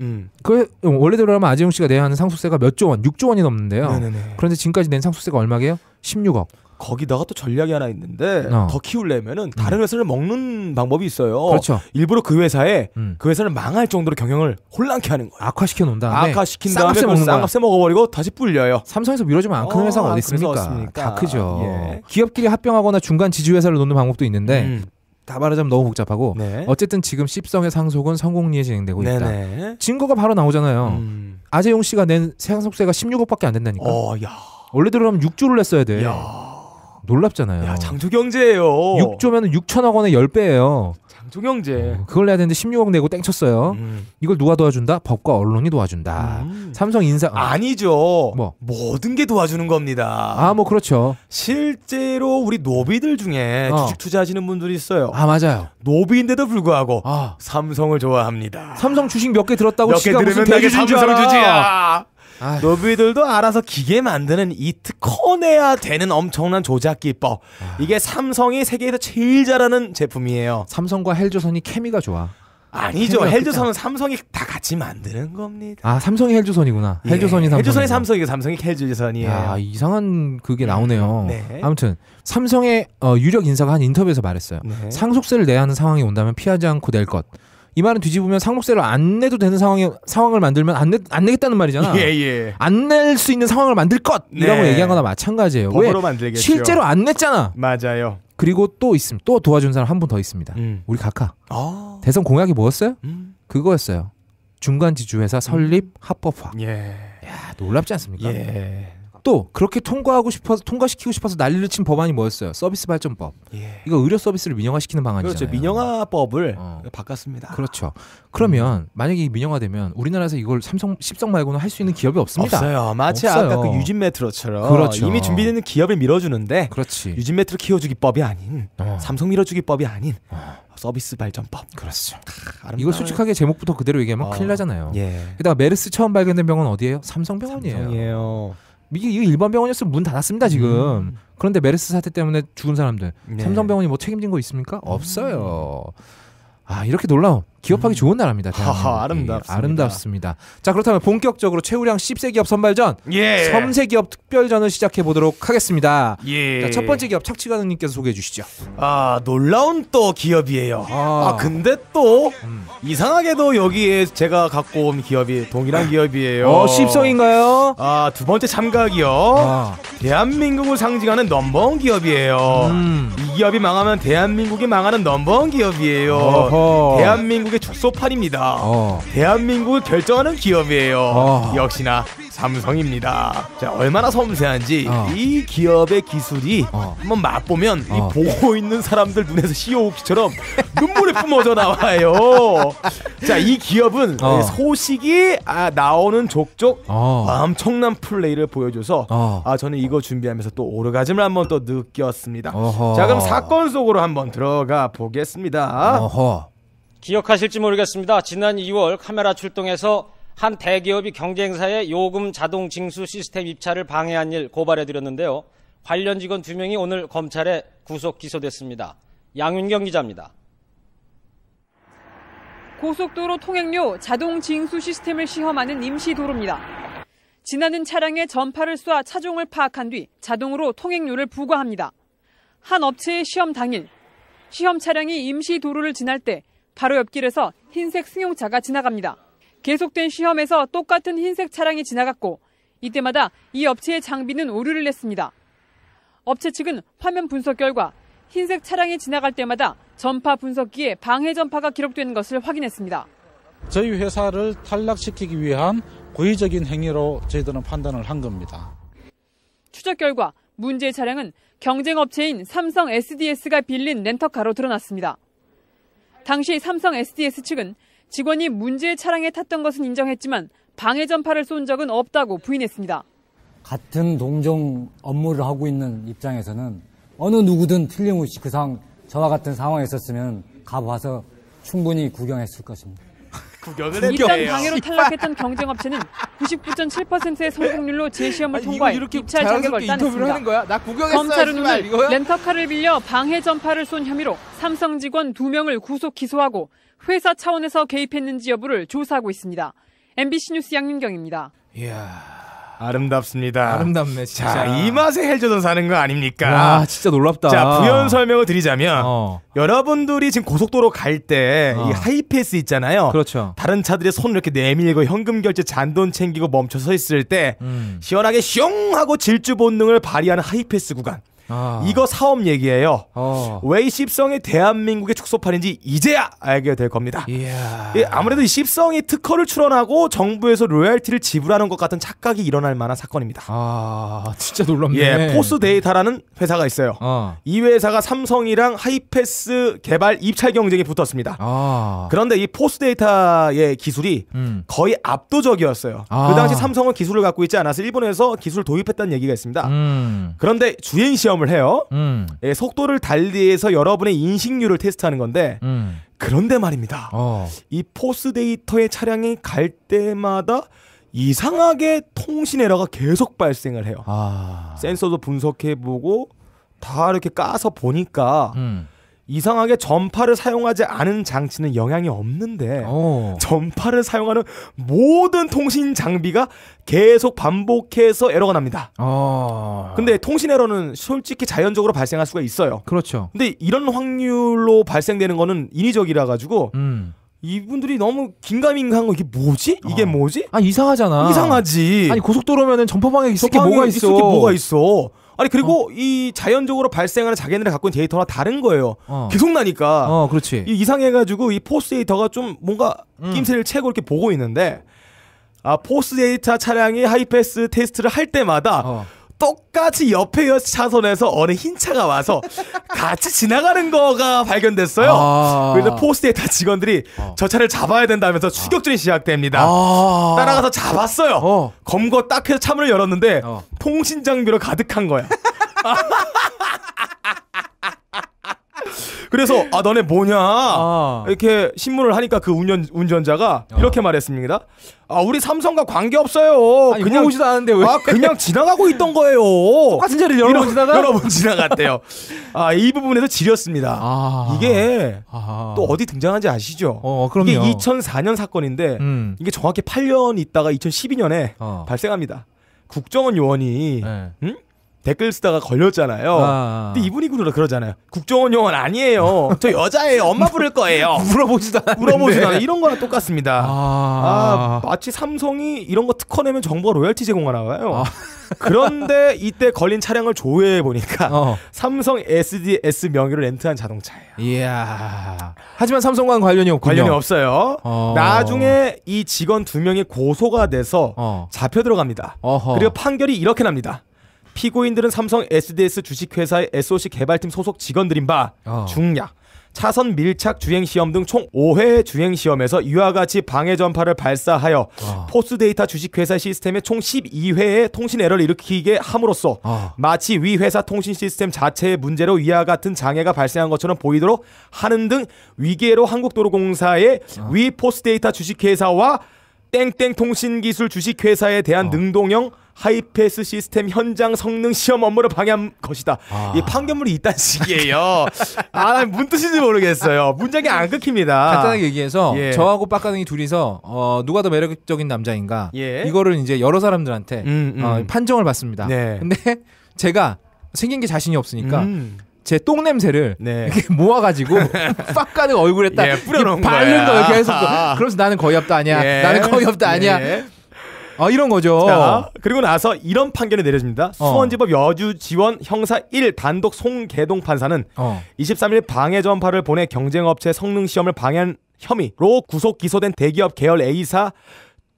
S1: 음. 그 원래대로라면 아재용 씨가 내야 하는 상속세가 몇 조 원, 6조 원이 넘는데요. 네네네. 그런데 지금까지 낸 상속세가 얼마게요? 16억.
S2: 거기다가 또 전략이 하나 있는데 어. 더 키우려면은 음. 다른 음. 회사를 먹는 방법이 있어요. 그렇죠. 일부러 그 회사에 음. 그 회사를 망할 정도로 경영을 혼란케 하는 거예요. 악화시켜 놓은 다음에 악화시킨 쌍값에 다음에 쌍값에 먹어버리고 다시 불려요. 삼성에서 밀어주면 안 크는 어, 회사가 어디 있습니까? 다 크죠. 예.
S1: 기업끼리 합병하거나 중간 지주회사를 놓는 방법도 있는데 음. 다 말하자면 너무 복잡하고 네. 어쨌든 지금 십성의 상속은 성공리에 진행되고 네네. 있다. 증거가 바로 나오잖아요. 음. 아재용 씨가 낸 상속세가 16억밖에 안 된다니까. 어, 원래 들어가면 6조를 냈어야 돼. 야. 놀랍잖아요. 야, 장조경제예요. 6조면 6천억 원의 10배예요.
S2: 장조경제. 어,
S1: 그걸 내야 되는데 16억 내고 땡쳤어요. 음. 이걸 누가 도와준다? 법과 언론이 도와준다. 음.
S2: 삼성 인사 어. 아니죠. 뭐 모든 게 도와주는 겁니다. 아, 뭐 그렇죠. 실제로 우리 노비들 중에 어. 주식 투자하시는 분들이 있어요. 아, 맞아요. 노비인데도 불구하고 아. 삼성을 좋아합니다. 삼성 주식 몇 개 들었다고 몇개들 무슨 대주 주지야. 아유. 노비들도 알아서 기계 만드는 이 특허내야 되는 엄청난 조작 기법. 아 이게 삼성이 세계에서 제일 잘하는 제품이에요. 삼성과 헬조선이 케미가 좋아. 아니죠. 헬조선은 삼성이 다 같이 만드는 겁니다. 아, 삼성이
S1: 헬조선이구나. 예. 헬조선이 삼성. 헬조선이 삼성이고
S2: 삼성이 헬조선이에요. 야,
S1: 이상한 그게 나오네요. 네. 아무튼 삼성의 어, 유력 인사가 한 인터뷰에서 말했어요. 네. 상속세를 내야 하는 상황이 온다면 피하지 않고 낼 것. 이 말은 뒤집으면 상속세를 안 내도 되는 상황에 상황을 만들면 안, 내, 안 내겠다는 말이잖아. 예, 예. 안낼 수 있는 상황을 만들 것이라고 네. 얘기한 거나 마찬가지예요. 왜? 만들겠죠. 실제로 안 냈잖아.
S2: 맞아요.
S1: 그리고 또 있음. 또 도와준 사람 한 분 더 있습니다. 음. 우리 각하. 아. 대선 공약이 뭐였어요? 음. 그거였어요. 중간 지주회사 설립 합법화. 예. 야, 놀랍지 않습니까? 예. 또 그렇게 통과하고 싶어서 통과시키고 싶어서 난리를 친 법안이 뭐였어요? 서비스 발전법. 예. 이거 의료 서비스를 민영화시키는 방안이잖아요. 그렇죠. 민영화법을 어. 바꿨습니다. 그렇죠. 그러면 음. 만약에 민영화되면 우리나라에서 이걸 삼성 십성 말고는 할 수 있는 기업이 없습니다. 없어요. 마치 없어요. 아까 그 유진 메트로처럼 그렇죠. 이미
S2: 준비되는 기업에 밀어주는데 그렇지. 유진 메트로 키워주기법이 아닌 어. 삼성 밀어주기법이 아닌 어. 서비스 발전법. 그렇죠. 아, 이걸 솔직하게 제목부터 그대로 얘기하면 어. 큰일 나잖아요. 예. 게다가 메르스 처음 발견된 병원
S1: 어디예요? 삼성병원이에요. 삼성이에요. 이게, 일반 병원이었으면 문 닫았습니다 지금. 음. 그런데 메르스 사태 때문에 죽은 사람들 네. 삼성병원이 뭐 책임진 거 있습니까? 음. 없어요. 아 이렇게 놀라운 기업하기 음. 좋은 나라입니다. 하하, 아름답습니다. 예, 아름답습니다. 자 그렇다면 본격적으로 최우량 10세 기업 선발전 예. 3세 기업 특별전을 시작해 보도록 하겠습니다.
S2: 예. 자, 첫 번째 기업 착취가능님께서 소개해 주시죠. 아 놀라운 또 기업이에요. 아, 아 근데 또 음. 이상하게도 여기에 제가 갖고 온 기업이 동일한 기업이에요. 어, 십성인가요? 아두 번째 참가기업 아. 대한민국을 상징하는 넘버원 기업이에요. 음. 이 기업이 망하면 대한민국이 망하는 넘버원 기업이에요. 어허. 대한민국 대한민국의 축소판입니다. 어. 대한민국을 결정하는 기업이에요. 어. 역시나 삼성입니다. 자 얼마나 섬세한지 어. 이 기업의 기술이 어. 한번 맛보면 이 어. 보고 있는 사람들 눈에서 e 시오기처럼 눈물이 뿜어져 나와요. 자 이 기업은 어. 소식이 아, 나오는 족족 엄청난 플레이를 보여줘서 아 저는 이거 준비하면서 또 오르가즘을 한번 또 느꼈습니다. 어허. 자 그럼 사건 속으로 한번 들어가 보겠습니다. 어허. 기억하실지 모르겠습니다. 지난 2월 카메라 출동해서 한 대기업이 경쟁사의 요금 자동 징수 시스템 입찰을 방해한 일 고발해 드렸는데요. 관련 직원 두명이 오늘 검찰에 구속 기소됐습니다. 양윤경 기자입니다.
S3: 고속도로 통행료 자동 징수 시스템을 시험하는 임시 도로입니다. 지나는 차량의 전파를 쏴 차종을 파악한 뒤 자동으로 통행료를 부과합니다. 한 업체의 시험 당일 시험 차량이 임시 도로를 지날 때 바로 옆길에서 흰색 승용차가 지나갑니다. 계속된 시험에서 똑같은 흰색 차량이 지나갔고 이때마다 이 업체의 장비는 오류를 냈습니다. 업체 측은 화면 분석 결과 흰색 차량이 지나갈 때마다 전파 분석기에 방해 전파가 기록되는 것을 확인했습니다.
S1: 저희 회사를 탈락시키기 위한 고의적인 행위로 저희들은 판단을 한 겁니다.
S3: 추적 결과 문제의 차량은 경쟁 업체인 삼성 SDS가 빌린 렌터카로 드러났습니다. 당시 삼성 SDS 측은 직원이 문제의 차량에 탔던 것은 인정했지만 방해 전파를 쏜 적은 없다고 부인했습니다.
S1: 같은 동종 업무를 하고 있는 입장에서는 어느 누구든 틀림없이 그 상, 저와 같은 상황에 있었으면 가봐서 충분히 구경했을 것입니다.
S2: 구경을 했요 입단 방해로
S3: 탈락했던 경쟁업체는 99.7%의 성공률로 재시험을 통과해 이거 렇게 2차 자격을 따냈습니다. 검찰은 오늘 렌터카를 빌려 방해 전파를 쏜 혐의로 삼성 직원 2명을 구속 기소하고 회사 차원에서 개입했는지 여부를 조사하고 있습니다. MBC 뉴스 양윤경입니다.
S2: 이야... 아름답습니다. 아름답네 진짜. 자, 이 맛에 헬조선 사는 거 아닙니까? 와 진짜 놀랍다. 자 부연 설명을 드리자면 어. 여러분들이 지금 고속도로 갈 때이 어. 하이패스 있잖아요. 그렇죠. 다른 차들이 손을 이렇게 내밀고 현금 결제 잔돈 챙기고 멈춰 서 있을 때 음. 시원하게 슝 하고 질주 본능을 발휘하는 하이패스 구간. 아. 이거 사업 얘기예요. 어. 왜 씹성이 대한민국의 축소판인지 이제야 알게 될 겁니다. 예, 아무래도 이 씹성이 특허를 출원하고 정부에서 로얄티를 지불하는 것 같은 착각이 일어날 만한 사건입니다. 아 진짜 놀랍네. 예, 포스 데이터라는 회사가 있어요. 어. 이 회사가 삼성이랑 하이패스 개발 입찰 경쟁에 붙었습니다. 아. 그런데 이 포스 데이터의 기술이 음. 거의 압도적이었어요. 아. 그 당시 삼성은 기술을 갖고 있지 않아서 일본에서 기술 도입했다는 얘기가 있습니다. 음. 그런데 주행 시험 실험을 해요. 음. 예, 속도를 달리해서 여러분의 인식률을 테스트하는 건데 음. 그런데 말입니다. 어. 이 포스 데이터의 차량이 갈 때마다 이상하게 통신 에러가 계속 발생을 해요. 아. 센서도 분석해보고 다 이렇게 까서 보니까 음. 이상하게 전파를 사용하지 않은 장치는 영향이 없는데 오. 어. 전파를 사용하는 모든 통신 장비가 계속 반복해서 에러가 납니다. 오. 아. 근데 통신 에러는 솔직히 자연적으로 발생할 수가 있어요. 그렇죠. 근데 이런 확률로 발생되는 거는 인위적이라 가지고 음. 이분들이 너무 긴가민가한 거 이게 뭐지? 이게 어. 뭐지? 아 이상하잖아. 이상하지. 아니 고속도로면은 전파방에 있을 게 뭐가 있어? 있을 게 뭐가 있어? 아니 그리고 어. 이 자연적으로 발생하는 자기네들 갖고 있는 데이터와 다른 거예요. 어. 계속 나니까.
S1: 어, 그렇지. 이
S2: 이상해가지고 이 포스 데이터가 좀 뭔가 음. 낌새를 채고 이렇게 보고 있는데 아 포스 데이터 차량이 하이패스 테스트를 할 때마다. 어. 똑같이 옆에 차선에서 어느 흰 차가 와서 같이 지나가는 거가 발견됐어요. 아~ 그래서 포스트에 다 직원들이 어. 저 차를 잡아야 된다면서 아. 추격전이 시작됩니다. 아~ 따라가서 잡았어요. 어. 검거 딱 해서 차문을 열었는데 어. 통신 장비로 가득한 거야. <laughs> 그래서 아 너네 뭐냐 아. 이렇게 신문을 하니까 그 운전 운전자가 어. 이렇게 아. 말했습니다. 아 우리 삼성과 관계 없어요. 아니, 그냥 오지도 않는데 왜? 아 그냥 <laughs> 지나가고 있던 거예요. 똑같은 자리를 여러 번 지나가. 여러 번 지나갔대요. 아이 부분에서 지렸습니다. 아. 이게 아. 또 어디 등장한지 아시죠? 어, 어 그럼요. 이게 2004년 사건인데 음. 이게 정확히 8년 있다가 2012년에 어. 발생합니다. 국정원 요원이 네. 음? 댓글 쓰다가 걸렸잖아요. 아. 아. 근데 이분이 그러 그러잖아요. 국정원 요원 아니에요. 저 여자예요. 엄마 부를 거예요. <laughs> 물어보지도 않 물어보지도 않아. 이런 거랑 똑같습니다. 아. 아. 마치 삼성이 이런 거 특허 내면 정부가 로열티 제공하나 봐요. 아. 그런데 이때 걸린 차량을 조회해 보니까 어. 삼성 SDS 명의로 렌트한 자동차예요. 이야. 하지만 삼성과는 관련이 없군요. 관련이 없어요. 어. 나중에 이 직원 두 명이 고소가 돼서 어. 잡혀 들어갑니다. 어허. 그리고 판결이 이렇게 납니다. 피고인들은 삼성 SDS 주식회사의 SOC 개발팀 소속 직원들인 바 어. 중략 차선 밀착 주행 시험 등 총 5회 의 주행 시험에서 이와 같이 방해 전파를 발사하여 어. 포스 데이터 주식회사 시스템에 총 12회의 통신 에러를 일으키게 함으로써 어. 마치 위 회사 통신 시스템 자체의 문제로 이와 같은 장애가 발생한 것처럼 보이도록 하는 등 위계로 한국도로공사의 어. 위 포스 데이터 주식회사와 땡땡 통신기술 주식회사에 대한 어. 능동형 하이패스 시스템 현장 성능 시험 업무를 방해한 것이다. 아. 이 판결문이 이딴 <laughs> 식이에요. 아, 문 뜻인지 모르겠어요. 문장이 안 긁힙니다. 간단하게 얘기해서 예. 저하고
S1: 빡가능이 둘이서 어, 누가 더 매력적인 남자인가 예. 이거를 이제 여러 사람들한테 음, 음. 어, 판정을 받습니다. 네. 근데 제가 생긴 게 자신이 없으니까 음. 제똥 냄새를 네. 이렇게 <laughs> 모아가지고 빡가는 얼굴에 딱 예, 뿌려놓은 바른 거예요. 계속 아. 그래서 나는 거의 없다 아니야. 예. 나는 거의 없다 아니야. 예.
S2: 아 이런 거죠. 자, 그리고 나서 이런 판결이 내려집니다. 어. 수원지법 여주지원 형사 1 단독 송계동 판사는 어. 23일 방해 전파를 보내 경쟁업체 성능 시험을 방해한 혐의로 구속 기소된 대기업 계열 A사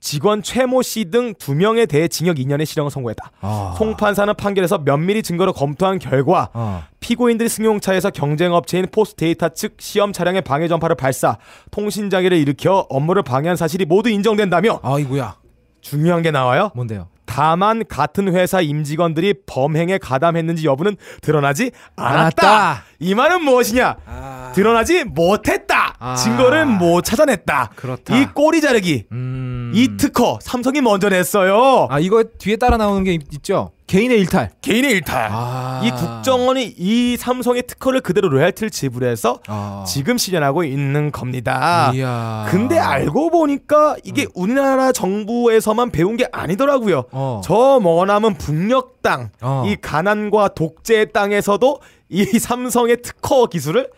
S2: 직원 최모 씨 등 두 명에 대해 징역 2년의 실형을 선고했다. 아. 송 판사는 판결에서 면밀히 증거를 검토한 결과 아. 피고인들이 승용차에서 경쟁업체인 포스데이터 측 시험 차량의 방해 전파를 발사, 통신 장애를 일으켜 업무를 방해한 사실이 모두 인정된다며. 아이고야. 중요한 게 나와요. 뭔데요? 다만 같은 회사 임직원들이 범행에 가담했는지 여부는 드러나지 않았다. 않았다. 이 말은 무엇이냐? 아... 드러나지 못했다. 아. 증거를 못 찾아냈다. 그렇다. 이 꼬리 자르기. 음... 이 특허 삼성이 먼저 냈어요. 아 이거 뒤에 따라 나오는 게 있, 죠 개인의 일탈. 개인의 일탈. 아... 이 국정원이 이 삼성의 특허를 그대로 로얄티를 지불해서 아... 지금 실현하고 있는 겁니다. 이야... 근데 알고 보니까 이게 음. 우리나라 정부에서만 배운 게 아니더라고요. 어. 저 머나먼 북녘 땅, 어. 이 가난과 독재 땅에서도 이 삼성의 특허 기술을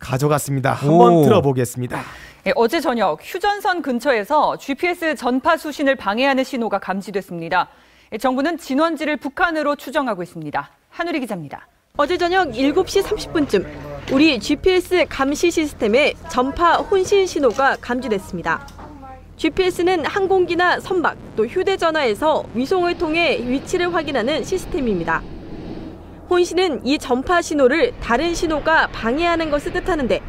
S2: 가져갔습니다. 한번 들어보겠습니다.
S3: 네, 어제 저녁 휴전선 근처에서 GPS 전파 수신을 방해하는 신호가 감지됐습니다. 예, 정부는 진원지를 북한으로 추정하고 있습니다. 한우리 기자입니다. 어제 저녁 7시 30분쯤 우리 GPS 감시 시스템에 전파 혼신 신호가 감지됐습니다. GPS는 항공기나 선박 또 휴대전화에서 위송을 통해 위치를 확인하는 시스템입니다. 혼신은 이 전파 신호를 다른 신호가 방해하는 것을 뜻하는데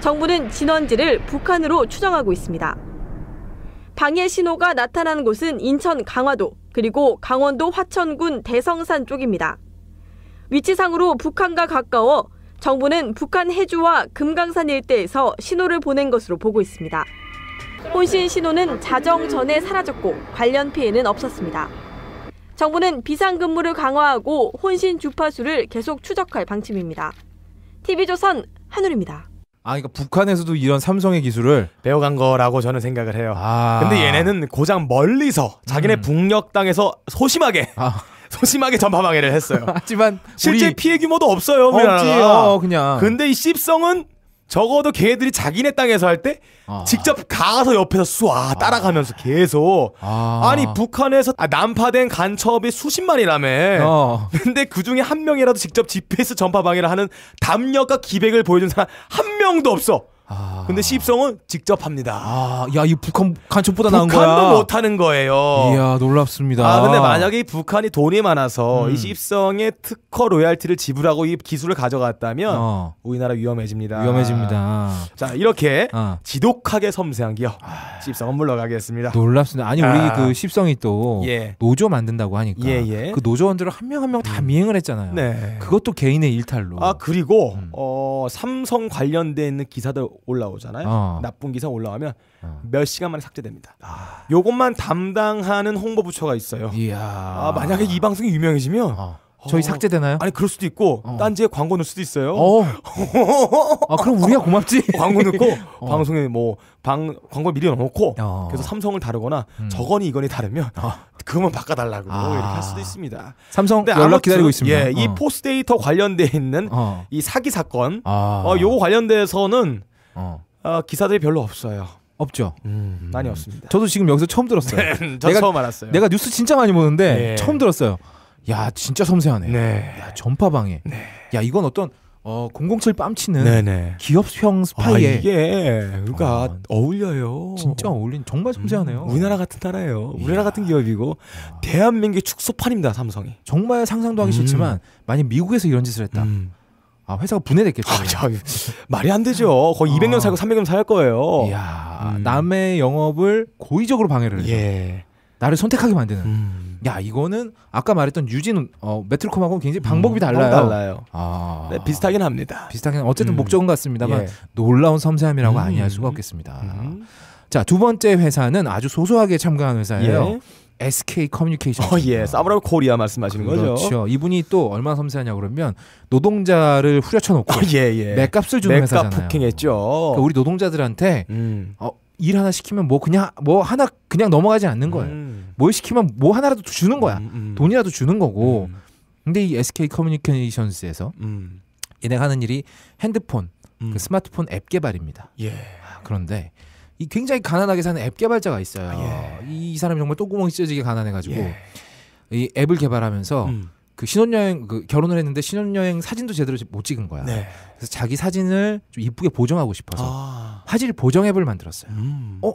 S3: 정부는 진원지를 북한으로 추정하고 있습니다. 방해 신호가 나타나는 곳은 인천 강화도 그리고 강원도 화천군 대성산 쪽입니다. 위치상으로 북한과 가까워 정부는 북한 해주와 금강산 일대에서 신호를 보낸 것으로 보고 있습니다. 혼신 신호는 자정 전에 사라졌고 관련 피해는 없었습니다. 정부는 비상근무를 강화하고 혼신 주파수를 계속 추적할 방침입니다. TV조선 한울입니다.
S2: 아, 그러니까 북한에서도 이런 삼성의 기술을 배워간 거라고 저는 생각을 해요. 아. 근데 얘네는 고장 멀리서 자기네 음. 북녘 땅에서 소심하게 아. <laughs> 소심하게 전파방해를 했어요. <laughs> 하지만 실제 우리... 피해 규모도 없어요. 없지, 어, 그냥. 근데 이 씹성은 적어도 걔들이 자기네 땅에서 할때 아. 직접 가서 옆에서 쏴 아, 아. 따라가면서 계속 아. 니 북한에서 난파된 간첩이 수십만이라며 어. <laughs> 근데 그중에 한 명이라도 직접 GPS 전파 방해를 하는 담력과 기백을 보여준 사람 한 명도 없어 아. 근데 시입성은 직접 합니다. 아, 야, 이 북한 간첩보다 나은 거야. 북한도 못 하는 거예요. 이야, 놀랍습니다. 아, 근데 만약에 북한이 돈이 많아서 음. 이 시입성의 특허 로얄티를 지불하고 이 기술을 가져갔다면 어. 우리나라 위험해집니다. 위험해집니다. 자, 이렇게 아. 지독하게 섬세한 기업 아. 시입성은 물러가겠습니다. 놀랍습니다. 아니, 우리 아. 그
S1: 시입성이 또 예. 노조 만든다고 하니까 예, 예. 그 노조원들을 한 명 한 명다 음. 미행을 했잖아요. 네. 그것도 개인의 일탈로.
S2: 아, 그리고 음. 어, 삼성 관련된 기사들 올라오잖아요. 어. 나쁜 기사 올라오면 어. 몇 시간 만에 삭제됩니다. 아. 요것만 담당하는 홍보 부처가 있어요. 아, 만약에 이 방송이 유명해지면 어. 저희 어. 삭제되나요? 아니 그럴 수도 있고 어. 딴지에 광고 넣을 수도 있어요. 어. 아 그럼 우리가 고맙지. <laughs> 광고 넣고 방송에 뭐방 광고 미리 넣어놓고 그래서 삼성을 다르거나 음. 저건이 이건이 다르면 그거만 바꿔달라고 아~ 이렇게 할 수도 있습니다. 삼성 연락 아무튼, 기다리고 있습니다. 예, 어. 이 포스데이터 관련돼 있는 어. 이 사기 사건, 아. 어, 요거 관련돼서는 어. 어, 기사들이 별로 없어요. 없죠. 음. 많이 없습니다.
S1: 저도 지금 여기서 처음 들었어요. 네, <laughs> 저 내가, 처음 알았어요. 내가 뉴스 진짜 많이 보는데 네. 처음 들었어요. 야 진짜 섬세하네. 네. 야 전파 방해. 네. 야 이건 어떤 어, 007 뺨치는 네네. 기업형 스파이에 아, 이게 그러니까
S2: 어, 어울려요. 진짜 어울린 정말 섬세하네요. 음, 우리나라 같은 나라예요. 이야. 우리나라 같은 기업이고 대한민국의 축소판입니다 삼성이. 정말 상상도 하기 음. 싫지만 만약 미국에서 이런 짓을 했다. 음. 아, 회사가 분해됐겠죠. 아, 말이 안 되죠. 거의 아. 200년 살고 300년 살 거예요.
S1: 이야, 음. 남의 영업을 고의적으로 방해를 해 예. 나를 선택하게 만드는. 음. 야, 이거는 아까 말했던 유진 어, 메트로콤하고 굉장히 방법이 음, 달라요. 달라요. 아. 네, 비슷하긴 합니다. 비슷하긴 어쨌든 음. 목적은 같습니다만 예. 놀라운 섬세함이라고 음. 아니할 수가 없겠습니다. 음. 자, 두 번째 회사는 아주 소소하게 참가한 회사예요. 예. SK 커뮤니케이션. 어, 예. 사브라 코리아 말씀하시는 그렇죠. 거죠. 그렇죠. 이분이 또 얼마나 섬세하냐 그러면 노동자를 후려쳐 놓고 어, 예, 예. 맥값을 주는 맥값 회사잖아요. 폭행했죠.
S2: 그러니까 우리
S1: 노동자들한테 음. 어, 일 하나 시키면 뭐 그냥 뭐 하나 그냥 넘어가지 않는 거예요. 음. 뭘 시키면 뭐 하나라도 주는 거야. 음, 음, 음, 돈이라도 주는 거고. 음. 근데 이 SK 커뮤니케이션스에서 얘네가 하는 일이 핸드폰, 그 스마트폰 앱 개발입니다. 예. 그런데 이 굉장히 가난하게 사는 앱 개발자가 있어요. 아, 예. 이, 이 사람이 정말 똥구멍이 찢어지게 가난해가지고 예. 이 앱을 개발하면서 음. 그 신혼여행 그 결혼을 했는데 신혼여행 사진도 제대로 못 찍은 거야. 네. 그래서 자기 사진을 좀 이쁘게 보정하고 싶어서 아. 화질 보정 앱을 만들었어요. 음. 어?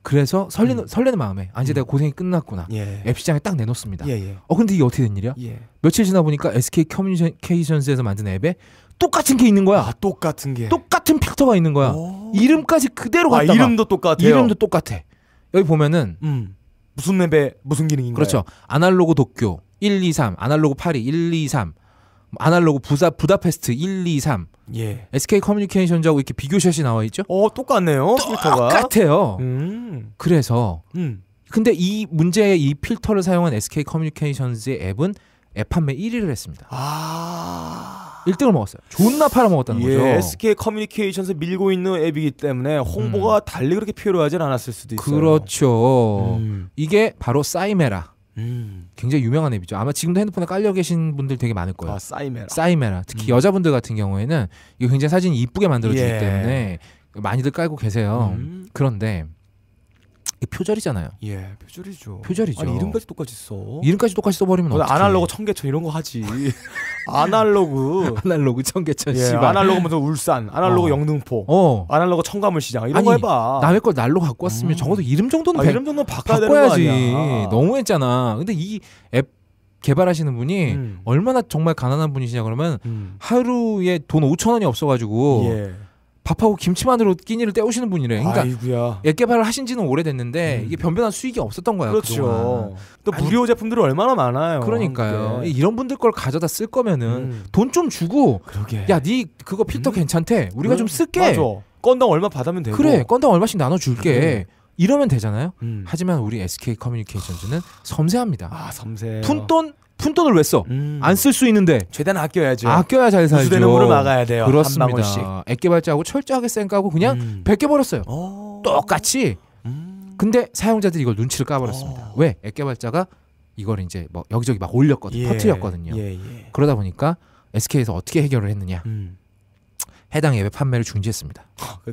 S1: 그래서 설레는 음. 설레는 마음에 아 이제 음. 내가 고생이 끝났구나 예. 앱 시장에 딱 내놓습니다. 예, 예. 어 근데 이게 어떻게 된 일이야? 예. 며칠 지나 보니까 SK 커뮤니케이션스에서 만든 앱에 똑같은 게 있는 거야. 아, 똑같은 게. 똑같은 필터가 있는 거야. 이름까지 그대로 갖다가 아, 이름도 똑같아 이름도 똑같아. 여기 보면은 음. 무슨 맵에 무슨 기능인가요? 그렇죠. 아날로그 도쿄 1, 2, 3, 아날로그 파리 1, 2, 3, 아날로그 부사 부다페스트 1, 2, 3. 예. SK 커뮤니케이션하고 이렇게 비교샷이 나와 있죠? 어, 똑같네요. 필터가. 똑같아요. 음. 그래서 음. 근데 이 문제의 이 필터를 사용한 SK 커뮤니케이션의 앱은 앱 판매 1위를 했습니다. 아. 1등을 먹었어요. 존나 팔아먹었다는 예, 거죠. SK
S2: 커뮤니케이션에서 밀고 있는 앱이기 때문에 홍보가 음. 달리 그렇게 필요하진 않았을 수도 있어요.
S1: 그렇죠. 음. 이게 바로 사이메라. 음. 굉장히 유명한 앱이죠. 아마 지금도 핸드폰에 깔려 계신 분들 되게 많을 거예요. 아, 사이메라. 사이메라. 특히 음. 여자분들 같은 경우에는 이거 굉장히 사진 이쁘게 만들어주기 예. 때문에 많이들 깔고 계세요. 음. 그런데 표절이잖아요. 예, 표절이죠. 표절이죠. 아니, 이름까지 똑같이 써. 이름까지 똑같이 써버리면 어, 어떡해. 아날로그
S2: 청계천 이런 거 하지. <laughs> 아날로그. <laughs> 아날로그 청계천. 예, 씨발. 아날로그 먼저 울산, 아날로그 어. 영등포, 어. 아날로그 청가물시장 이런 아니, 거 해봐. 남의
S1: 걸 날로 갖고 왔으면 음. 적어도 이름 정도는 아, 배, 이름 정도 바꿔야 바꿔야지. 아. 너무했잖아. 근데 이 앱 개발하시는 분이 음. 얼마나 정말 가난한 분이시냐 그러면 음. 하루에 돈 5천 원이 없어가지고. 예. 밥하고 김치만으로 끼니를 때우시는 분이래. 그러니까 아이고야. 앱 개발을 하신 지는 오래됐는데 음. 이게 변변한 수익이 없었던 거야. 그렇죠. 그동안. 또 아니, 제품들이 얼마나 많아요. 그러니까요. 함 이런 분들 걸 가져다 쓸 거면은 음. 돈좀 주고 그러게. 야, 네 그거 필터 음. 괜찮대. 우리가 음. 좀 쓸게. 맞아.
S2: 건당 얼마 받으면 되고. 그래.
S1: 건당 얼마씩 나눠 줄게. 이러면 되잖아요. 음. 하지만 우리 SK 커뮤니케이션즈는 섬세합니다. 아 섬세. 푼돈 푼돈을 왜 써? 음. 안쓸 수 있는데 최대한 아껴야죠. 아껴야 잘 살죠. 수되는 물을 막아야 돼요. 그렇습니다. 액개발자하고 철저하게 쌩까고 그냥 음. 벗겨버렸어요. 똑같이. 음. 근데 사용자들이 이걸 눈치를 까버렸습니다. 오. 왜? 액개발자가 이걸 이제 뭐 여기저기 막 올렸거든, 예. 퍼트렸거든요 예, 예. 그러다 보니까 SK에서 어떻게 해결을 했느냐? 음. 해당 예배 판매를 중지했습니다.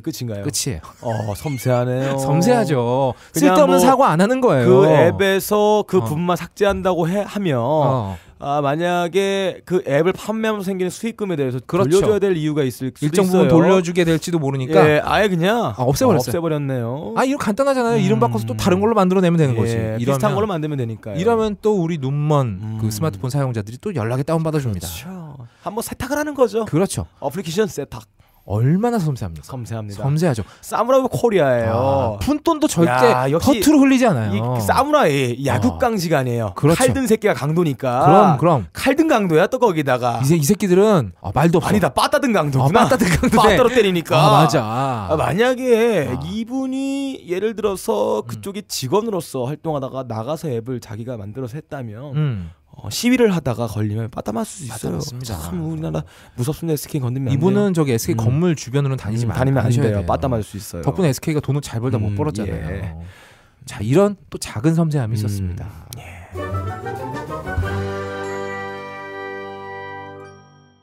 S2: <laughs> 끝인가요? 끝이에요. 어, 섬세하네요. <laughs> 섬세하죠. 쓸데없는 뭐사고안 하는 거예요. 그 앱에서 그 분만 어. 삭제한다고 해, 하면 어. 아, 만약에 그 앱을 판매하면서 생기는 수익금에 대해서 그렇죠. 돌려줘야 될 이유가 있을 수도 일정 부분 있어요. 돌려주게 될지도 모르니까 예, 아예 그냥 아, 없애버렸어요. 어, 없애버렸네요. 아 이거
S1: 간단하잖아요. 음... 이름 바꿔서 또 다른 걸로 만들어내면 되는 예, 거지. 이러면, 비슷한 걸로 만들면 되니까. 이러면 또 우리 눈먼 그 음... 그 스마트폰 사용자들이 또 연락에 다운 받아줍니다. 그렇죠.
S2: 한번 세탁을 하는 거죠. 그렇죠. 어플리케이션 세탁. 얼마나 섬세합니까? 섬세합니다. 섬세하죠. 사무라이 코리아예요. 아, 푼돈도 절대 허투루 흘리지 않아요. 사무라이 야극강지가 아. 아니에요. 그렇죠. 칼든 새끼가 강도니까. 그럼 그럼. 칼든 강도야 또 거기다가. 이제 이 새끼들은 아, 말도 없어. 아니다 빠따든 강도구나. 아, 빠따든 강도. 빠따로 때리니까. 아, 맞아. 아, 만약에 아. 이분이 예를 들어서 음. 그쪽의 직원으로서 활동하다가 나가서 앱을 자기가 만들어서 했다면. 음. 어, 시위를 하다가 걸리면 빠따맞을 수 있어요. 맞습니다. 참 우리나라 무섭습니다. SK 건드면 이분은 저기 SK 음. 건물
S1: 주변으로 다니지 음, 다니면 안 돼요. 빠따맞을 수 있어요. 덕분에 SK가 돈을 잘 벌다 음, 못 벌었잖아요. 예. 자 이런 또 작은 섬세함이 음, 있었습니다. 예.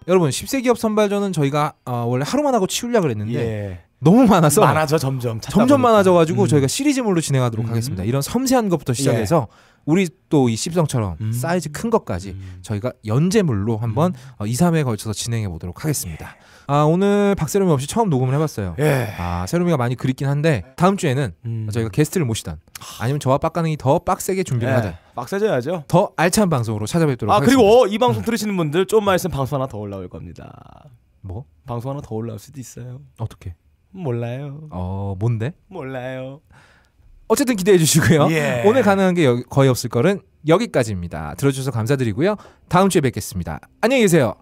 S1: 여러분 10세 기업 선발전은 저희가 어, 원래 하루만 하고 치우려 그랬는데 예. 너무 많아서 많아져 점점 점점 많아져가지고 음. 저희가 시리즈물로 진행하도록 음. 하겠습니다. 이런 섬세한 것부터 예. 시작해서. 예. 우리 또 이십성처럼 음. 사이즈 큰 것까지 음. 저희가 연재물로 한번 음. 어, 2, 3회에 걸쳐서 진행해 보도록 하겠습니다. 예. 아 오늘 박세롬이 없이 처음 녹음을 해봤어요. 예. 아 세롬이가 많이 그립긴 한데 다음 주에는 음. 저희가 게스트를 모시던 아니면 저와 빡가능이 더 빡세게 준비를 예. 하자.
S2: 빡세져야죠.
S1: 더 알찬 방송으로 찾아뵙도록 아, 하겠습니다. 그리고 이 방송
S2: 들으시는 분들 좀만 있으면 방송 하나 더 올라올 겁니다. 뭐? 방송 하나 더 올라올 수도 있어요. 어떻게? 몰라요.
S1: 어 뭔데?
S2: 몰라요. 어쨌든 기대해 주시고요. 예. 오늘
S1: 가능한 게 거의 없을 거는 여기까지입니다. 들어주셔서 감사드리고요. 다음 주에 뵙겠습니다. 안녕히 계세요.